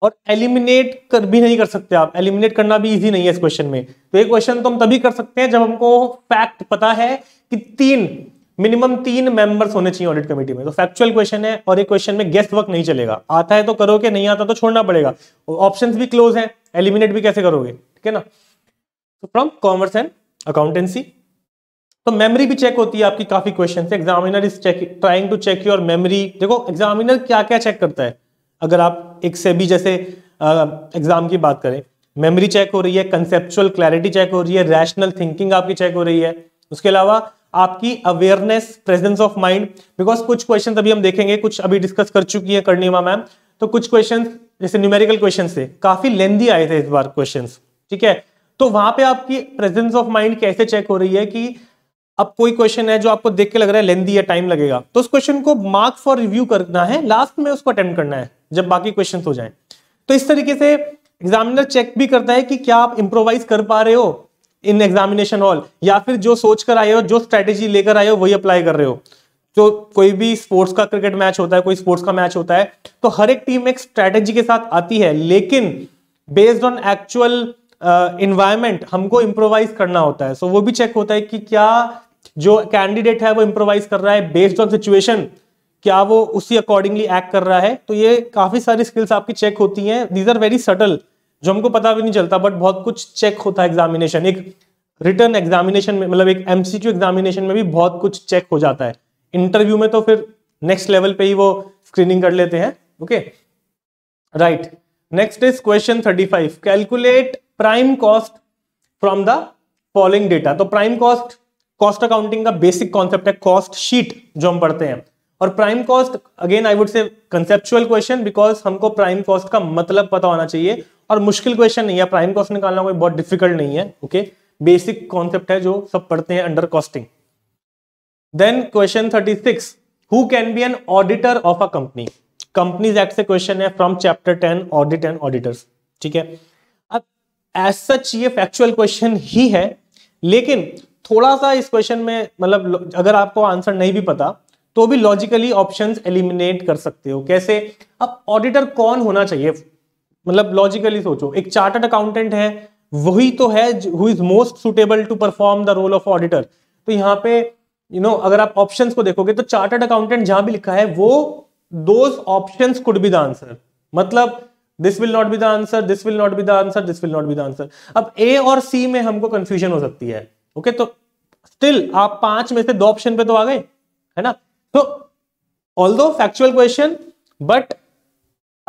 और एलिमिनेट कर भी नहीं कर सकते आप एलिमिनेट करना भी इजी नहीं है इस क्वेश्चन में तो ये क्वेश्चन तो हम तभी कर सकते हैं जब हमको फैक्ट पता है कि तीन मिनिमम तीन मेंबर्स होने चाहिए ऑडिट कमेटी में तो फैक्चुअल क्वेश्चन है और एक क्वेश्चन में गेस्ट वर्क नहीं चलेगा आता है तो करोगे नहीं आता तो छोड़ना पड़ेगा ऑप्शंस भी क्लोज हैं एलिमिनेट भी कैसे करोगे ठीक है ना तो फ्रॉम कॉमर्स एंड अकाउंटेंसी तो मेमोरी भी चेक होती है आपकी काफी क्वेश्चन से examiner is check trying to check your memory देखो एग्जामिनर क्या क्या चेक करता है अगर आप एक से भी जैसे एग्जाम की बात करें मेमरी चेक हो रही है कंसेप्चुअल क्लैरिटी चेक हो रही है रैशनल थिंकिंग आपकी चेक हो रही है उसके अलावा आपकी awareness presence of mind because कुछ क्वेश्चन अभी हम देखेंगे कुछ अभी डिस्कस कर चुकी है कर्णिमा मैम तो कुछ क्वेश्चन जैसे न्यूमेरिकल क्वेश्चन थे काफी लेंदी आए थे इस बार क्वेश्चन ठीक है तो वहां पे आपकी प्रेजेंस ऑफ माइंड कैसे चेक हो रही है कि अब कोई क्वेश्चन है जो आपको देख के लग रहा है लेंदी है टाइम लगेगा तो उस क्वेश्चन को मार्क फॉर रिव्यू करना है लास्ट में उसको अटेम्प्ट करना है जब बाकी क्वेश्चन हो जाए तो इस तरीके से एग्जामिनर चेक भी करता है कि क्या आप इंप्रोवाइज कर पा रहे हो इन एग्जामिनेशन हॉल या फिर जो सोच कर आए हो जो स्ट्रेटेजी लेकर आए हो वही अप्लाई कर रहे हो जो कोई भी स्पोर्ट्स का क्रिकेट मैच होता है कोई स्पोर्ट्स का मैच होता है तो हर एक टीम एक स्ट्रेटेजी के साथ आती है लेकिन बेस्ड ऑन एक्चुअल इन्वायरमेंट हमको इम्प्रोवाइज करना होता है सो so, वो भी चेक होता है कि क्या जो कैंडिडेट है वो इम्प्रोवाइज कर रहा है बेस्ड ऑन सिचुएशन क्या वो उसी अकॉर्डिंगली एक्ट कर रहा है तो ये काफी सारी स्किल्स आपकी चेक होती हैं दीज आर वेरी सटल जो हमको पता भी नहीं चलता बट बहुत कुछ चेक होता है एग्जामिनेशन एक रिटर्न एग्जामिनेशन में मतलब एक एमसीक्यू एग्जामिनेशन में भी बहुत कुछ चेक हो जाता है इंटरव्यू में तो फिर नेक्स्ट लेवल पे ही वो स्क्रीनिंग कर लेते हैं okay right next is question 35 calculate prime cost from the following data तो प्राइम कॉस्ट कॉस्ट अकाउंटिंग का बेसिक कॉन्सेप्ट है कॉस्ट शीट जो हम पढ़ते हैं और prime cost again I would say conceptual question because हमको प्राइम कॉस्ट का मतलब पता होना चाहिए और मुश्किल क्वेश्चन नहीं है प्राइम कॉस्ट निकालना कोई बहुत डिफिकल्ट नहीं है ओके बेसिक कॉन्सेप्ट है जो सब पढ़ते हैं under costing then question thirty six who can be an auditor of a company companies act से क्वेश्चन है from chapter ten audit and auditors ठीक है अब एज सच ये फैक्चुअल क्वेश्चन ही है लेकिन थोड़ा सा इस क्वेश्चन में मतलब अगर आपको आंसर नहीं भी पता तो भी लॉजिकली ऑप्शंस एलिमिनेट कर सकते हो कैसे अब ऑडिटर कौन होना चाहिए मतलब लॉजिकली सोचो एक चार्टर्ड अकाउंटेंट है वही तो है who is most suitable to perform the role of auditor तो यहाँ पे यू you नो know, अगर आप ऑप्शन को देखोगे तो चार्टर्ड अकाउंटेंट जहां भी लिखा है वो those option could be the answer मतलब this will not be the answer this will not be the answer this will not be the answer. अब ए और सी में हमको कंफ्यूजन हो सकती है ओके okay, तो स्टिल आप पांच में से दो ऑप्शन पे तो आ गए है ना although factual question but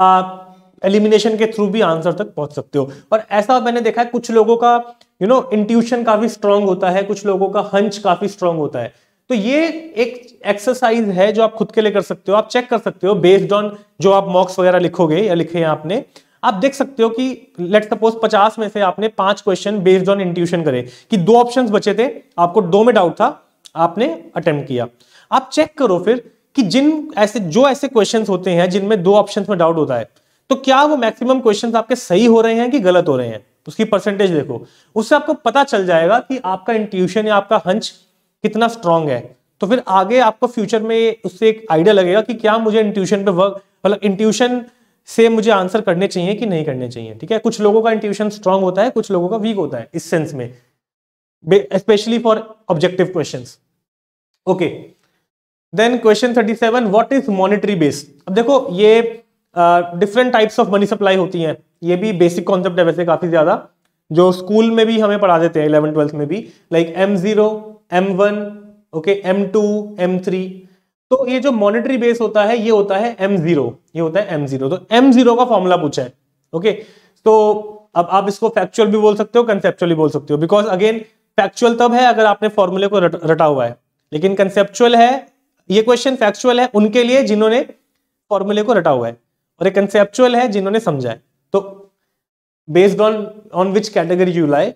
आप एलिमिनेशन के थ्रू भी आंसर तक पहुंच सकते हो और ऐसा मैंने देखा है कुछ लोगों का यू नो इंट्यूशन काफी स्ट्रांग होता है कुछ लोगों का हंच काफी स्ट्रांग होता है तो ये एक एक्सरसाइज है जो आप खुद के लिए कर सकते हो आप चेक कर सकते हो बेस्ड ऑन जो आप मॉक्स वगैरह लिखोगे या लिखे हैं आपने आप देख सकते हो कि लेट सपोज 50 में से आपने पांच क्वेश्चन बेस्ड ऑन इंट्यूशन करे कि दो ऑप्शंस बचे थे आपको दो में डाउट था आपने अटेम्प्ट किया आप चेक करो फिर कि जिन ऐसे जो ऐसे क्वेश्चंस होते हैं जिनमें दो ऑप्शंस में डाउट होता है तो क्या वो मैक्सिमम क्वेश्चंस आपके सही हो रहे हैं कि गलत हो रहे हैं उसकी परसेंटेज देखो उससे आपको पता चल जाएगा कि आपका इंट्यूशन या आपका हंच कितना स्ट्रांग है तो फिर आगे आपको फ्यूचर में उससे एक आइडिया लगेगा कि क्या मुझे इंट्यूशन पे वर्क मतलब इंट्यूशन से मुझे आंसर करने चाहिए कि नहीं करने चाहिए ठीक है कुछ लोगों का इंट्यूशन स्ट्रांग होता है कुछ लोगों का वीक होता है इस सेंस में specially for objective question okay then question 37 what is monetary base अब देखो ये different types of money supply होती हैं ये भी बेसिक कॉन्सेप्ट है वैसे काफी ज्यादा जो स्कूल में भी हमें पढ़ा देते हैं इलेवन ट्वेल्थ में भी like M zero M one okay M two M three तो ये जो मॉनिटरी बेस होता है ये होता है एम जीरो ये होता है एम जीरो तो एम जीरो का फॉर्मूला पूछा है ओके okay? तो अब आप इसको फैक्चुअल भी बोल सकते हो कंसेप्चुअली बोल सकते हो बिकॉज अगेन फैक्चुअल तब है अगर आपने फॉर्मूले को रट, रटा हुआ है लेकिन कंसेप्चुअल है ये क्वेश्चन फैक्चुअल है उनके लिए जिन्होंने फॉर्मूले को रटा हुआ है और एक कंसेप्चुअल है जिन्होंने समझा है तो based on on which category you lie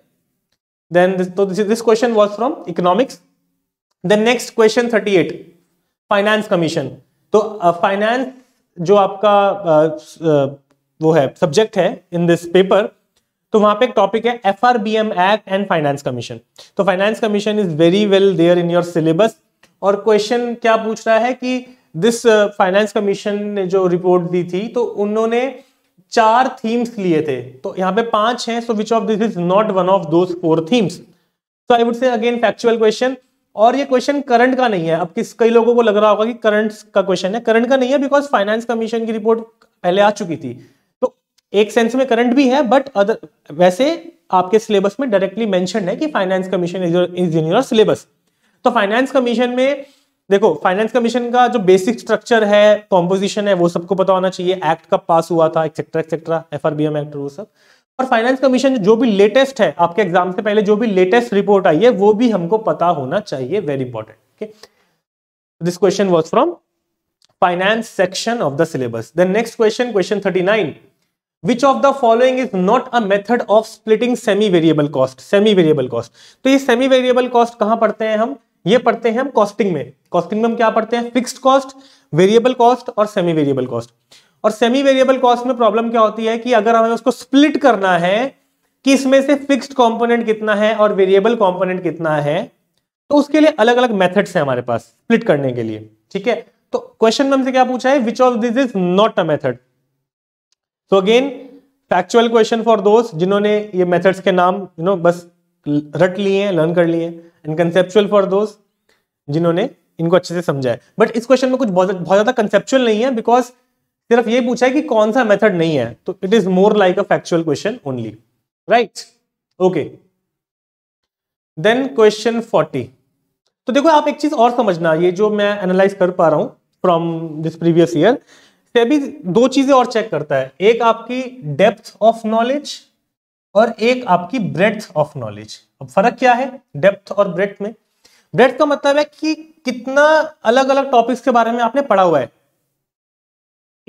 then तो this question was from economics then next question eight finance commission तो फाइनेंस uh, जो आपका uh, uh, वो है सब्जेक्ट है इन दिस पेपर तो वहां पे एक टॉपिक है F R B M act and finance commission तो finance commission is very well there in your syllabus और क्वेश्चन क्या पूछ रहा है कि दिस फाइनेंस कमीशन ने जो रिपोर्ट दी थी तो उन्होंने चार थीम्स लिए थे तो यहाँ पे पांच हैं so which of this is not one of those four themes तो I would say again factual question और ये क्वेश्चन करंट का नहीं है अब किस कई लोगों को लग रहा होगा कि करंट का क्वेश्चन है करंट का नहीं है बिकॉज फाइनेंस कमीशन की रिपोर्ट पहले आ चुकी थी तो एक सेंस में करंट भी है बट अदर वैसे आपके सिलेबस में डायरेक्टली मेंशन है कि finance commission is in your syllabus तो फाइनेंस कमीशन में देखो फाइनेंस कमीशन का जो बेसिक स्ट्रक्चर है कॉम्पोजिशन है वो सबको पता होना चाहिए एक्ट कब पास हुआ था एक्सेट्रा एक्सेट्रा एफ एक्ट वो सब और फाइनेंस कमीशन जो भी लेटेस्ट है आपके एग्जाम से पहले जो भी लेटेस्ट रिपोर्ट आई है वो भी हमको पता होना चाहिए very important okay this question was from finance section of the syllabus then next question question nine which of the following is not a method of splitting semi variable cost semi variable cost तो ये semi variable cost कहां पढ़ते हैं हम ये पढ़ते हैं हम कॉस्टिंग में कॉस्टिंग में हम क्या पढ़ते हैं फिक्स्ड कॉस्ट वेरिएबल कॉस्ट और सेमी वेरिएबल कॉस्ट और सेमी वेरिएबल कॉस्ट में प्रॉब्लम क्या होती है कि अगर हमें उसको स्प्लिट करना है कि इसमें से फिक्स्ड कंपोनेंट कितना है और वेरिएबल कंपोनेंट कितना है तो उसके लिए अलग अलग मेथड्स हैं हमारे पास स्प्लिट करने के लिए ठीक है तो क्वेश्चन में हमसे क्या पूछा है which of this is not a method so again factual question for दोस्त जिन्होंने ये मेथड्स के नाम यू you नो know, बस रट लिए हैं लर्न कर लिए हैं एंड कंसेप्चुअल फॉर दोज जिन्होंने इनको अच्छे से समझा है बट इस क्वेश्चन में कुछ बहुत बहुत ज्यादा कंसेप्चुअल नहीं है बिकॉज सिर्फ ये पूछा है कि कौन सा मेथड नहीं है तो it is more like a factual question only right okay then question forty तो देखो आप एक चीज और समझना ये जो मैं एनालाइज कर पा रहा हूं फ्रॉम दिस प्रीवियस ईयर से भी दो चीजें और चेक करता है एक आपकी डेप्थ ऑफ नॉलेज और एक आपकी ब्रेथ ऑफ नॉलेज अब फर्क क्या है डेप्थ और ब्रेथ में ब्रेथ का मतलब है कि कितना अलग अलग टॉपिक्स के बारे में आपने पढ़ा हुआ है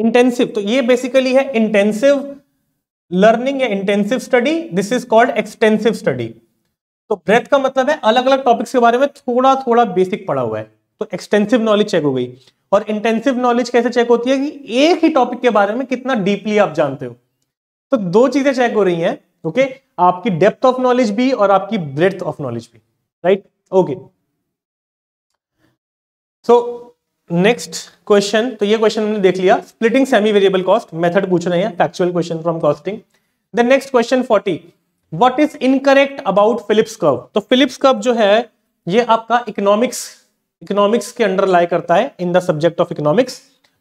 इंटेंसिव तो ये बेसिकली है इंटेंसिव लर्निंग या intensive study this is called extensive study तो ब्रेथ का मतलब है अलग अलग टॉपिक्स के बारे में थोड़ा थोड़ा बेसिक पढ़ा हुआ है तो एक्सटेंसिव नॉलेज चेक हो गई और इंटेंसिव नॉलेज कैसे चेक होती है कि एक ही टॉपिक के बारे में कितना डीपली आप जानते हो तो दो चीजें चेक हो रही हैं ओके okay? आपकी डेप्थ ऑफ नॉलेज भी और आपकी ब्रेथ ऑफ नॉलेज भी right okay so next question तो ये क्वेश्चन हमने देख लिया splitting semi variable cost method पूछ रहे हैं factual question from costing the next question forty what is incorrect about Phillips curve तो फिलिप्स कर्व जो है ये आपका इकोनॉमिक्स इकोनॉमिक्स के अंडर लाई करता है in the subject of economics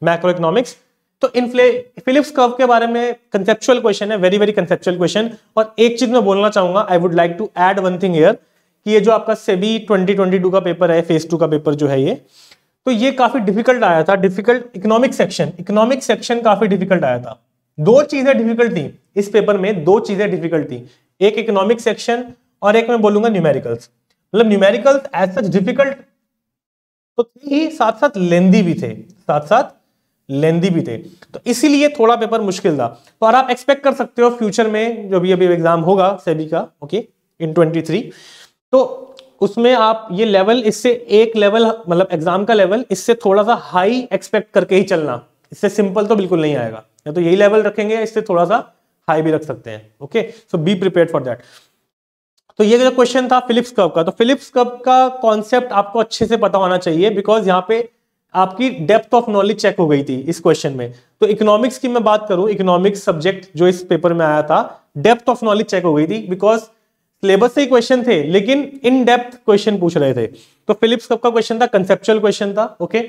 macro economics तो इनफ्ले फिलिप्स कर्व के बारे में कंसेप्चुअल क्वेश्चन है वेरी वेरी कंसेप्चुअल क्वेश्चन और एक चीज मैं बोलना चाहूंगा I would like to add one thing here कि ये जो आपका सेबी 2022 का पेपर है फेज टू का पेपर जो है ये तो ये काफी डिफिकल्ट आया था difficult economic section economic section काफी डिफिकल्ट आया था दो चीजें डिफिकल्ट थी इस पेपर में दो चीजें डिफिकल्ट थी एक इकोनॉमिक सेक्शन और एक मैं बोलूंगा न्यूमेरिकल्स मतलब न्यूमेरिकल्स एज सच डिफिकल्ट तो थे ही साथ साथ लेंदी भी थे साथ साथ लेंदी भी थे तो इसीलिए थोड़ा पेपर मुश्किल था तो और आप एक्सपेक्ट कर सकते हो फ्यूचर में जो भी अभी एग्जाम होगा सेबी का ओके इन ट्वेंटी थ्री तो उसमें आप ये लेवल इससे एक लेवल मतलब एग्जाम का लेवल इससे थोड़ा सा हाई एक्सपेक्ट करके ही चलना इससे सिंपल तो बिल्कुल नहीं आएगा या तो यही लेवल रखेंगे इससे थोड़ा सा हाई भी रख सकते हैं okay so be prepare for that तो ये जो क्वेश्चन था फिलिप्स कप का तो फिलिप्स कप का कॉन्सेप्ट आपको अच्छे से पता होना चाहिए बिकॉज यहाँ पे आपकी डेप्थ ऑफ नॉलेज चेक हो गई थी इस क्वेश्चन में तो इकोनॉमिक्स की मैं बात करूं इकोनॉमिक्स सब्जेक्ट जो इस पेपर में आया था डेप्थ ऑफ नॉलेज चेक हो गई थी बिकॉज सिलेबस से ही क्वेश्चन थे लेकिन इन डेप्थ क्वेश्चन पूछ रहे थे तो फिलिप्स कब का क्वेश्चन था कंसेप्चुअल क्वेश्चन था ओके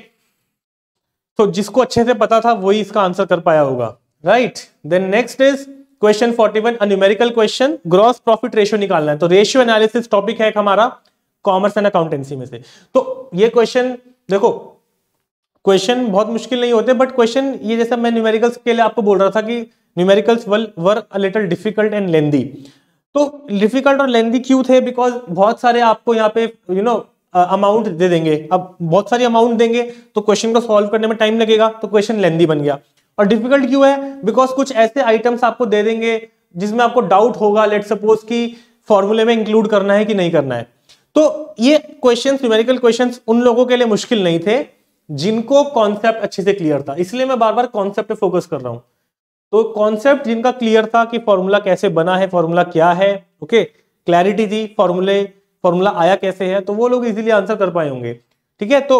तो जिसको अच्छे से पता था वही इसका आंसर कर पाया होगा right then next is question forty one a numerical question gross profit ratio निकालना है तो रेशियो एनालिसिस टॉपिक है हमारा कॉमर्स एंड अकाउंटेंसी में से तो ये क्वेश्चन देखो क्वेश्चन बहुत मुश्किल नहीं होते बट क्वेश्चन ये जैसा मैं न्यूमेरिकल्स के लिए आपको बोल रहा था कि numericals were a little difficult and lengthy तो डिफिकल्ट और लेंदी क्यों थे बिकॉज बहुत सारे आपको यहाँ पे यू नो अमाउंट दे देंगे अब बहुत सारी अमाउंट देंगे तो क्वेश्चन को सॉल्व करने में टाइम लगेगा तो क्वेश्चन लेंदी बन गया और डिफिकल्ट क्यों है बिकॉज कुछ ऐसे आइटम्स आपको दे देंगे जिसमें आपको डाउट होगा लेट सपोज कि फॉर्मूले में इंक्लूड करना है कि नहीं करना है तो ये क्वेश्चंस न्यूमेरिकल क्वेश्चंस उन लोगों के लिए मुश्किल नहीं थे जिनको कॉन्सेप्ट अच्छे से क्लियर था इसलिए मैं बार बार कॉन्सेप्ट फोकस कर रहा हूं तो कॉन्सेप्ट जिनका क्लियर था कि फॉर्मूला कैसे बना है फॉर्मूला क्या है ओके क्लैरिटी थी फॉर्मूले फॉर्मूला आया कैसे है तो वो लोग इजीली आंसर कर पाए होंगे ठीक है तो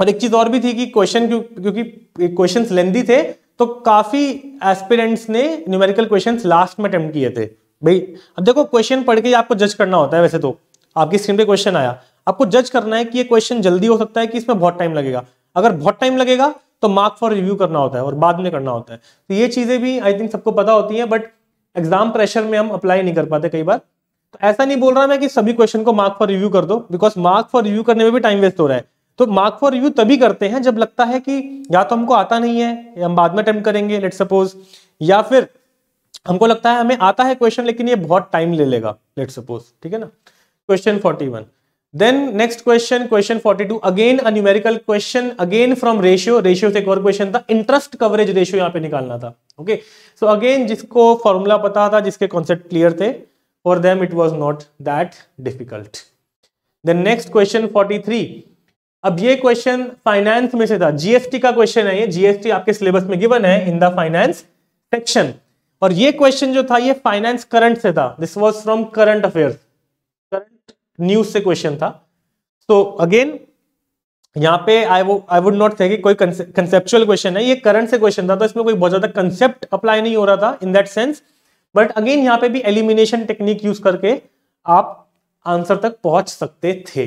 और एक चीज और भी थी कि क्वेश्चन क्योंकि क्वेश्चन लेंदी थे तो काफी एस्पिरेंट्स ने न्यूमेरिकल क्वेश्चन लास्ट में अटेम्प्ट किए थे भाई अब देखो क्वेश्चन पढ़ के आपको जज करना होता है वैसे तो आपकी स्क्रीन पे क्वेश्चन आया आपको जज करना है कि ये क्वेश्चन जल्दी हो सकता है कि इसमें बहुत टाइम लगेगा अगर बहुत टाइम लगेगा तो मार्क फॉर रिव्यू करना होता है और बाद में करना होता है तो ये चीजें भी आई थिंक सबको पता होती है बट एग्जाम प्रेशर में हम अप्लाई नहीं कर पाते कई बार तो ऐसा नहीं बोल रहा मैं कि सभी क्वेश्चन को मार्क फॉर रिव्यू कर दो बिकॉज मार्क फॉर रिव्यू करने में भी टाइम वेस्ट हो रहा है तो मार्क फॉर रिव्यू तभी करते हैं जब लगता है कि या तो हमको आता नहीं है हम बाद में अटेम्प्ट करेंगे लेट सपोज या फिर हमको लगता है हमें आता है क्वेश्चन लेकिन ये बहुत टाइम ले लेगा लेट सपोज ठीक है ना question forty one then next question question forty two again a numerical question again from ratio ratio से एक और क्वेश्चन था इंटरेस्ट कवरेज रेशियो यहाँ पे निकालना था ओके सो अगेन जिसको फॉर्मूला पता था जिसके कॉन्सेप्ट क्लियर थे for them it was not that difficult then next question forty three अब ये क्वेश्चन फाइनेंस में से था जीएसटी का क्वेश्चन है ये जीएसटी आपके सिलेबस में गिवन है इन द फाइनेंस सेक्शन और ये क्वेश्चन जो था ये फाइनेंस करंट से था this was from current affairs news से क्वेश्चन था तो अगेन यहाँ पे आई वो आई वुड नॉट कि कोई कंसेप्चुअल क्वेश्चन है ये करंट से क्वेश्चन था तो इसमें कोई बहुत ज्यादा कंसेप्ट अप्लाई नहीं हो रहा था in that sense but again यहाँ पे भी एलिमिनेशन टेक्निक यूज करके आप आंसर तक पहुंच सकते थे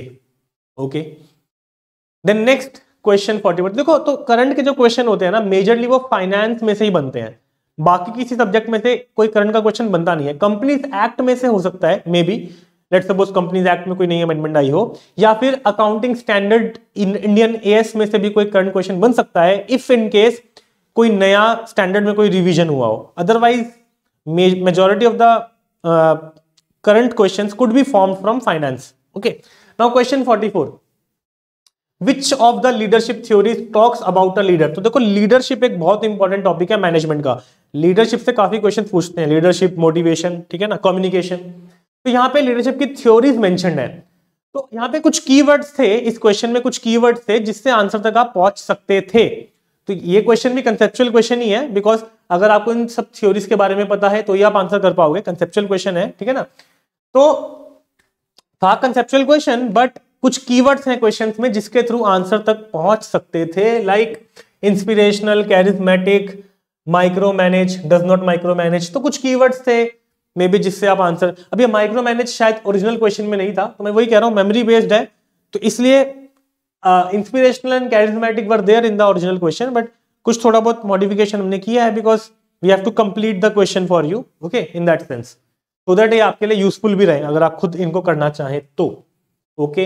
okay then next question forty one देखो तो करंट के जो क्वेश्चन होते हैं ना मेजरली वो फाइनेंस में से ही बनते हैं बाकी किसी सब्जेक्ट में से कोई करंट का क्वेश्चन बनता नहीं है कंपनीज एक्ट में से हो सकता है maybe let suppose companies act में कोई नई अमेंडमेंट आई हो या फिर अकाउंटिंग स्टैंडर्ड इंडियन एएस में से भी कोई करंट क्वेश्चन बन सकता है इफ इन केस कोई नया स्टैंडर्ड में कोई रिवीजन हुआ हो otherwise majority of the current question could be form from finance okay now question forty four which of the leadership theory talks about a leader तो देखो लीडरशिप एक बहुत इंपॉर्टेंट टॉपिक है मैनेजमेंट का लीडरशिप से काफी क्वेश्चन पूछते हैं लीडरशिप मोटिवेशन ठीक है ना कम्युनिकेशन तो यहाँ पे लीडरशिप की थ्योरीज मेंशनड है तो यहाँ पे कुछ कीवर्ड्स थे इस क्वेश्चन में कुछ कीवर्ड्स थे जिससे आंसर तक आप पहुंच सकते थे तो ये क्वेश्चन भी कंसेप्चुअल क्वेश्चन ही है बिकॉज अगर आपको इन सब थ्योरीज के बारे में पता है तो ये आप आंसर कर पाओगे कंसेप्चुअल क्वेश्चन है ठीक है ना तो था कंसेप्चुअल क्वेश्चन बट कुछ कीवर्ड्स हैं क्वेश्चन में जिसके थ्रू आंसर तक पहुंच सकते थे like inspirational charismatic micro manage does not micro manage तो कुछ कीवर्ड्स थे मे बी जिससे आप आंसर अभी माइक्रो मैनेज शायद ओरिजिनल क्वेश्चन में नहीं था तो मैं वही कह रहा हूँ मेमरी बेस्ड है तो इसलिए inspirational and charismatic were there in the original question but कुछ थोड़ा बहुत मॉडिफिकेशन हमने किया है because we have to complete the question for you okay in that sense so that ये आपके लिए यूजफुल भी रहे अगर आप खुद इनको करना चाहें तो okay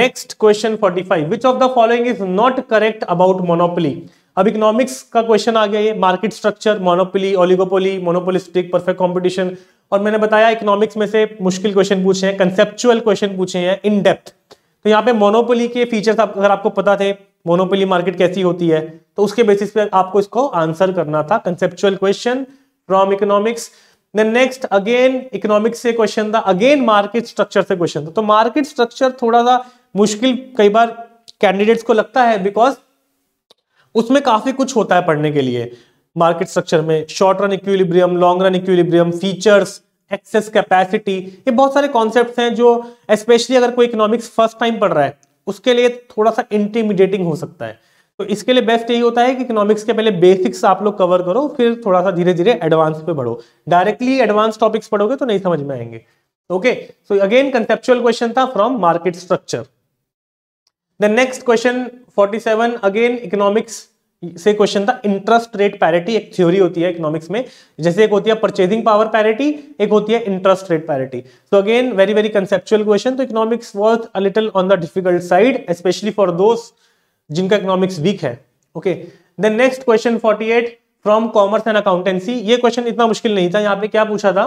next question forty five which of the following is not correct about monopoly अब इकोनॉमिक्स का क्वेश्चन आ गया ये market structure monopoly oligopoly monopolistic perfect competition और मैंने बताया इकोनॉमिक्स में से मुश्किल क्वेश्चन पूछे हैं कंसेप्चुअल क्वेश्चन पूछे हैं इन डेप्थ तो यहाँ पे मोनोपोली के फीचर्स आप, अगर आपको पता थे मोनोपोली मार्केट कैसी होती है तो उसके बेसिस पे आपको इसको आंसर करना था conceptual question from economics next again economics से क्वेश्चन था अगेन मार्केट स्ट्रक्चर से क्वेश्चन था तो मार्केट स्ट्रक्चर थोड़ा सा मुश्किल कई बार कैंडिडेट्स को लगता है बिकॉज उसमें काफी कुछ होता है पढ़ने के लिए मार्केट स्ट्रक्चर में short run equilibrium long run equilibrium features excess capacity ये बहुत सारे कॉन्सेप्ट हैं जो स्पेशली अगर कोई इकोनॉमिक्स फर्स्ट टाइम पढ़ रहा है उसके लिए थोड़ा सा इंटीमीडिएटिंग हो सकता है तो इसके लिए बेस्ट यही होता है कि इकोनॉमिक्स के पहले बेसिक्स आप लोग कवर करो फिर थोड़ा सा धीरे धीरे एडवांस पे बढ़ो डायरेक्टली एडवांस टॉपिक्स पढ़ोगे तो नहीं समझ में आएंगे okay so again conceptual question था from market structure the next question 47 again economics से क्वेश्चन था इंटरेस्ट रेट पैरिटी एक थ्योरी होती है इकोनॉमिक्स में जैसे एक होती है परचेजिंग पावर पैरिटी एक होती है interest rate parity so again very very conceptual question तो economics was a little on the difficult side specially for दोस्त जिनका इकोनॉमिक्स वीक है okay then next question 48 from commerce and accountancy ये question इतना मुश्किल नहीं था यहाँ पे क्या पूछा था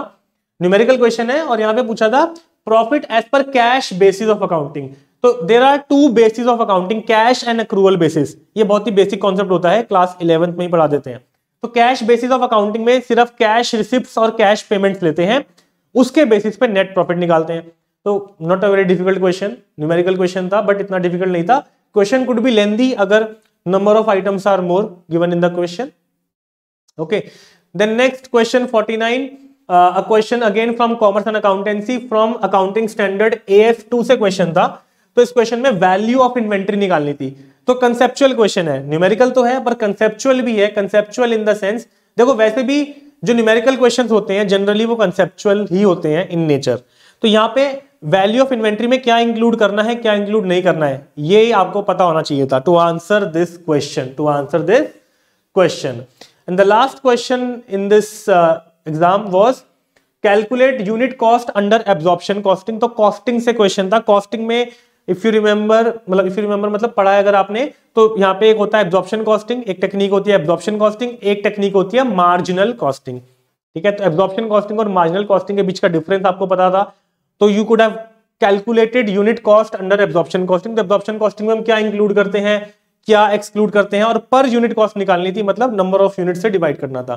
न्यूमेरिकल क्वेश्चन है और यहाँ पे पूछा था प्रॉफिट एज पर कैश बेसिस ऑफ अकाउंटिंग तो there are two basis of accounting cash and accrual basis ये बहुत ही बेसिक कॉन्सेप्ट होता है क्लास इलेवंथ में ही पढ़ा देते हैं तो कैश बेसिस ऑफ अकाउंटिंग में सिर्फ कैश रिसिप्ट और कैश पेमेंट्स लेते हैं उसके बेसिस पे नेट प्रॉफिट निकालते हैं तो not a very difficult question numerical question था बट इतना डिफिकल्ट नहीं था क्वेश्चन कुड बी लेंदी अगर number of items are more given in the question okay then next question 49 a question again from commerce and accountancy from accounting standard F two से question था तो इस question में value of inventory निकालनी थी तो conceptual question है numerical तो है पर कंसेप्चुअल भी है कंसेप्चुअल इन द सेंस देखो वैसे भी जो न्यूमेरिकल क्वेश्चन होते हैं जनरली वो कंसेप्चुअल ही होते हैं इन नेचर तो यहाँ पे वैल्यू ऑफ इन्वेंट्री में क्या इंक्लूड करना है क्या इंक्लूड नहीं करना है ये आपको पता होना चाहिए था to answer this question to answer this question and the last question in this exam was calculate unit cost under absorption costing तो कॉस्टिंग से क्वेश्चन था कॉस्टिंग में इफ यू रिमेंबर मतलब इफ यू रिमेंबर मतलब पढ़ा है अगर आपने तो यहाँ पे एक होता है एब्जॉर्प्शन कॉस्टिंग एक टेक्निक होती है एब्जॉर्प्शन कॉस्टिंग एक टेक्निक होती है मार्जिनल कॉस्टिंग ठीक है तो एब्जॉर्प्शन कॉस्टिंग और मार्जिनल कॉस्टिंग के बीच का डिफरेंस आपको पता था तो you could have calculated unit cost under absorption costing तो एब्जॉर्प्शन कॉस्टिंग में हम क्या इंक्लूड करते हैं क्या एक्सक्लूड करते हैं और पर यूनिट कॉस्ट निकालनी थी मतलब नंबर ऑफ यूनिट से डिवाइड करना था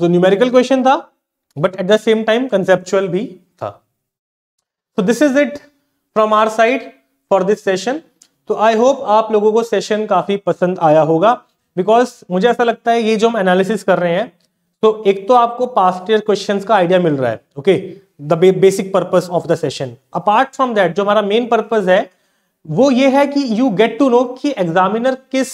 तो न्यूमेरिकल क्वेश्चन था but at the same time conceptual भी था तो this is it from our side for this session तो आई होप आप लोगों को सेशन काफी पसंद आया होगा बिकॉज मुझे ऐसा लगता है ये जो हम एनालिसिस कर रहे हैं तो एक तो आपको पास्ट ईयर क्वेश्चन का आइडिया मिल रहा है okay the basic purpose of the session apart from that जो हमारा मेन पर्पज है वो ये है कि यू गेट टू नो कि एग्जामिनर किस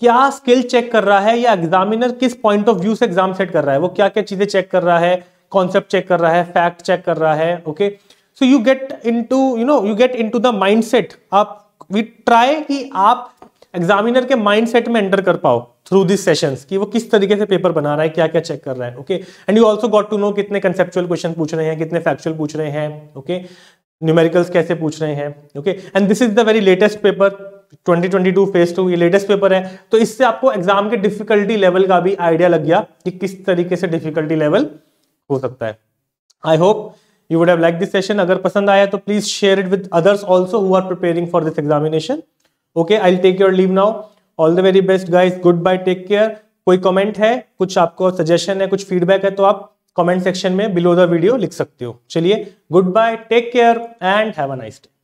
क्या स्किल चेक कर रहा है या एग्जामिनर किस पॉइंट ऑफ व्यू से एग्जाम सेट कर रहा है वो क्या क्या चीजें चेक कर रहा है कॉन्सेप्ट चेक कर रहा है फैक्ट चेक कर रहा है okay okay? So you get into you know you get into the mindset आप वी ट्राई कि आप एग्जामिनर के माइंडसेट में एंटर कर पाओ थ्रू दिस सेशंस कि वो किस तरीके से पेपर बना रहा है क्या क्या चेक कर रहा है okay and you also got to know कितने कंसेप्चुअल क्वेश्चन पूछ रहे हैं कितने फैक्चुअल पूछ रहे हैं ओके न्यूमेरिकल्स कैसे पूछ रहे हैं okay and this is the very latest paper 2022 phase two ये लेटेस्ट पेपर है तो इससे आपको एग्जाम के डिफिकल्टी लेवल का भी आइडिया लग गया कि किस तरीके से डिफिकल्टी लेवल हो सकता है I hope you would have like this session अगर पसंद आया तो please share it with others also who are preparing for this examination okay I take your leave now all the very best guys good bye take care कोई comment है कुछ आपको suggestion है कुछ फीडबैक है तो आप कॉमेंट सेक्शन में बिलो द वीडियो लिख सकते हो चलिए good bye take care and have a nice day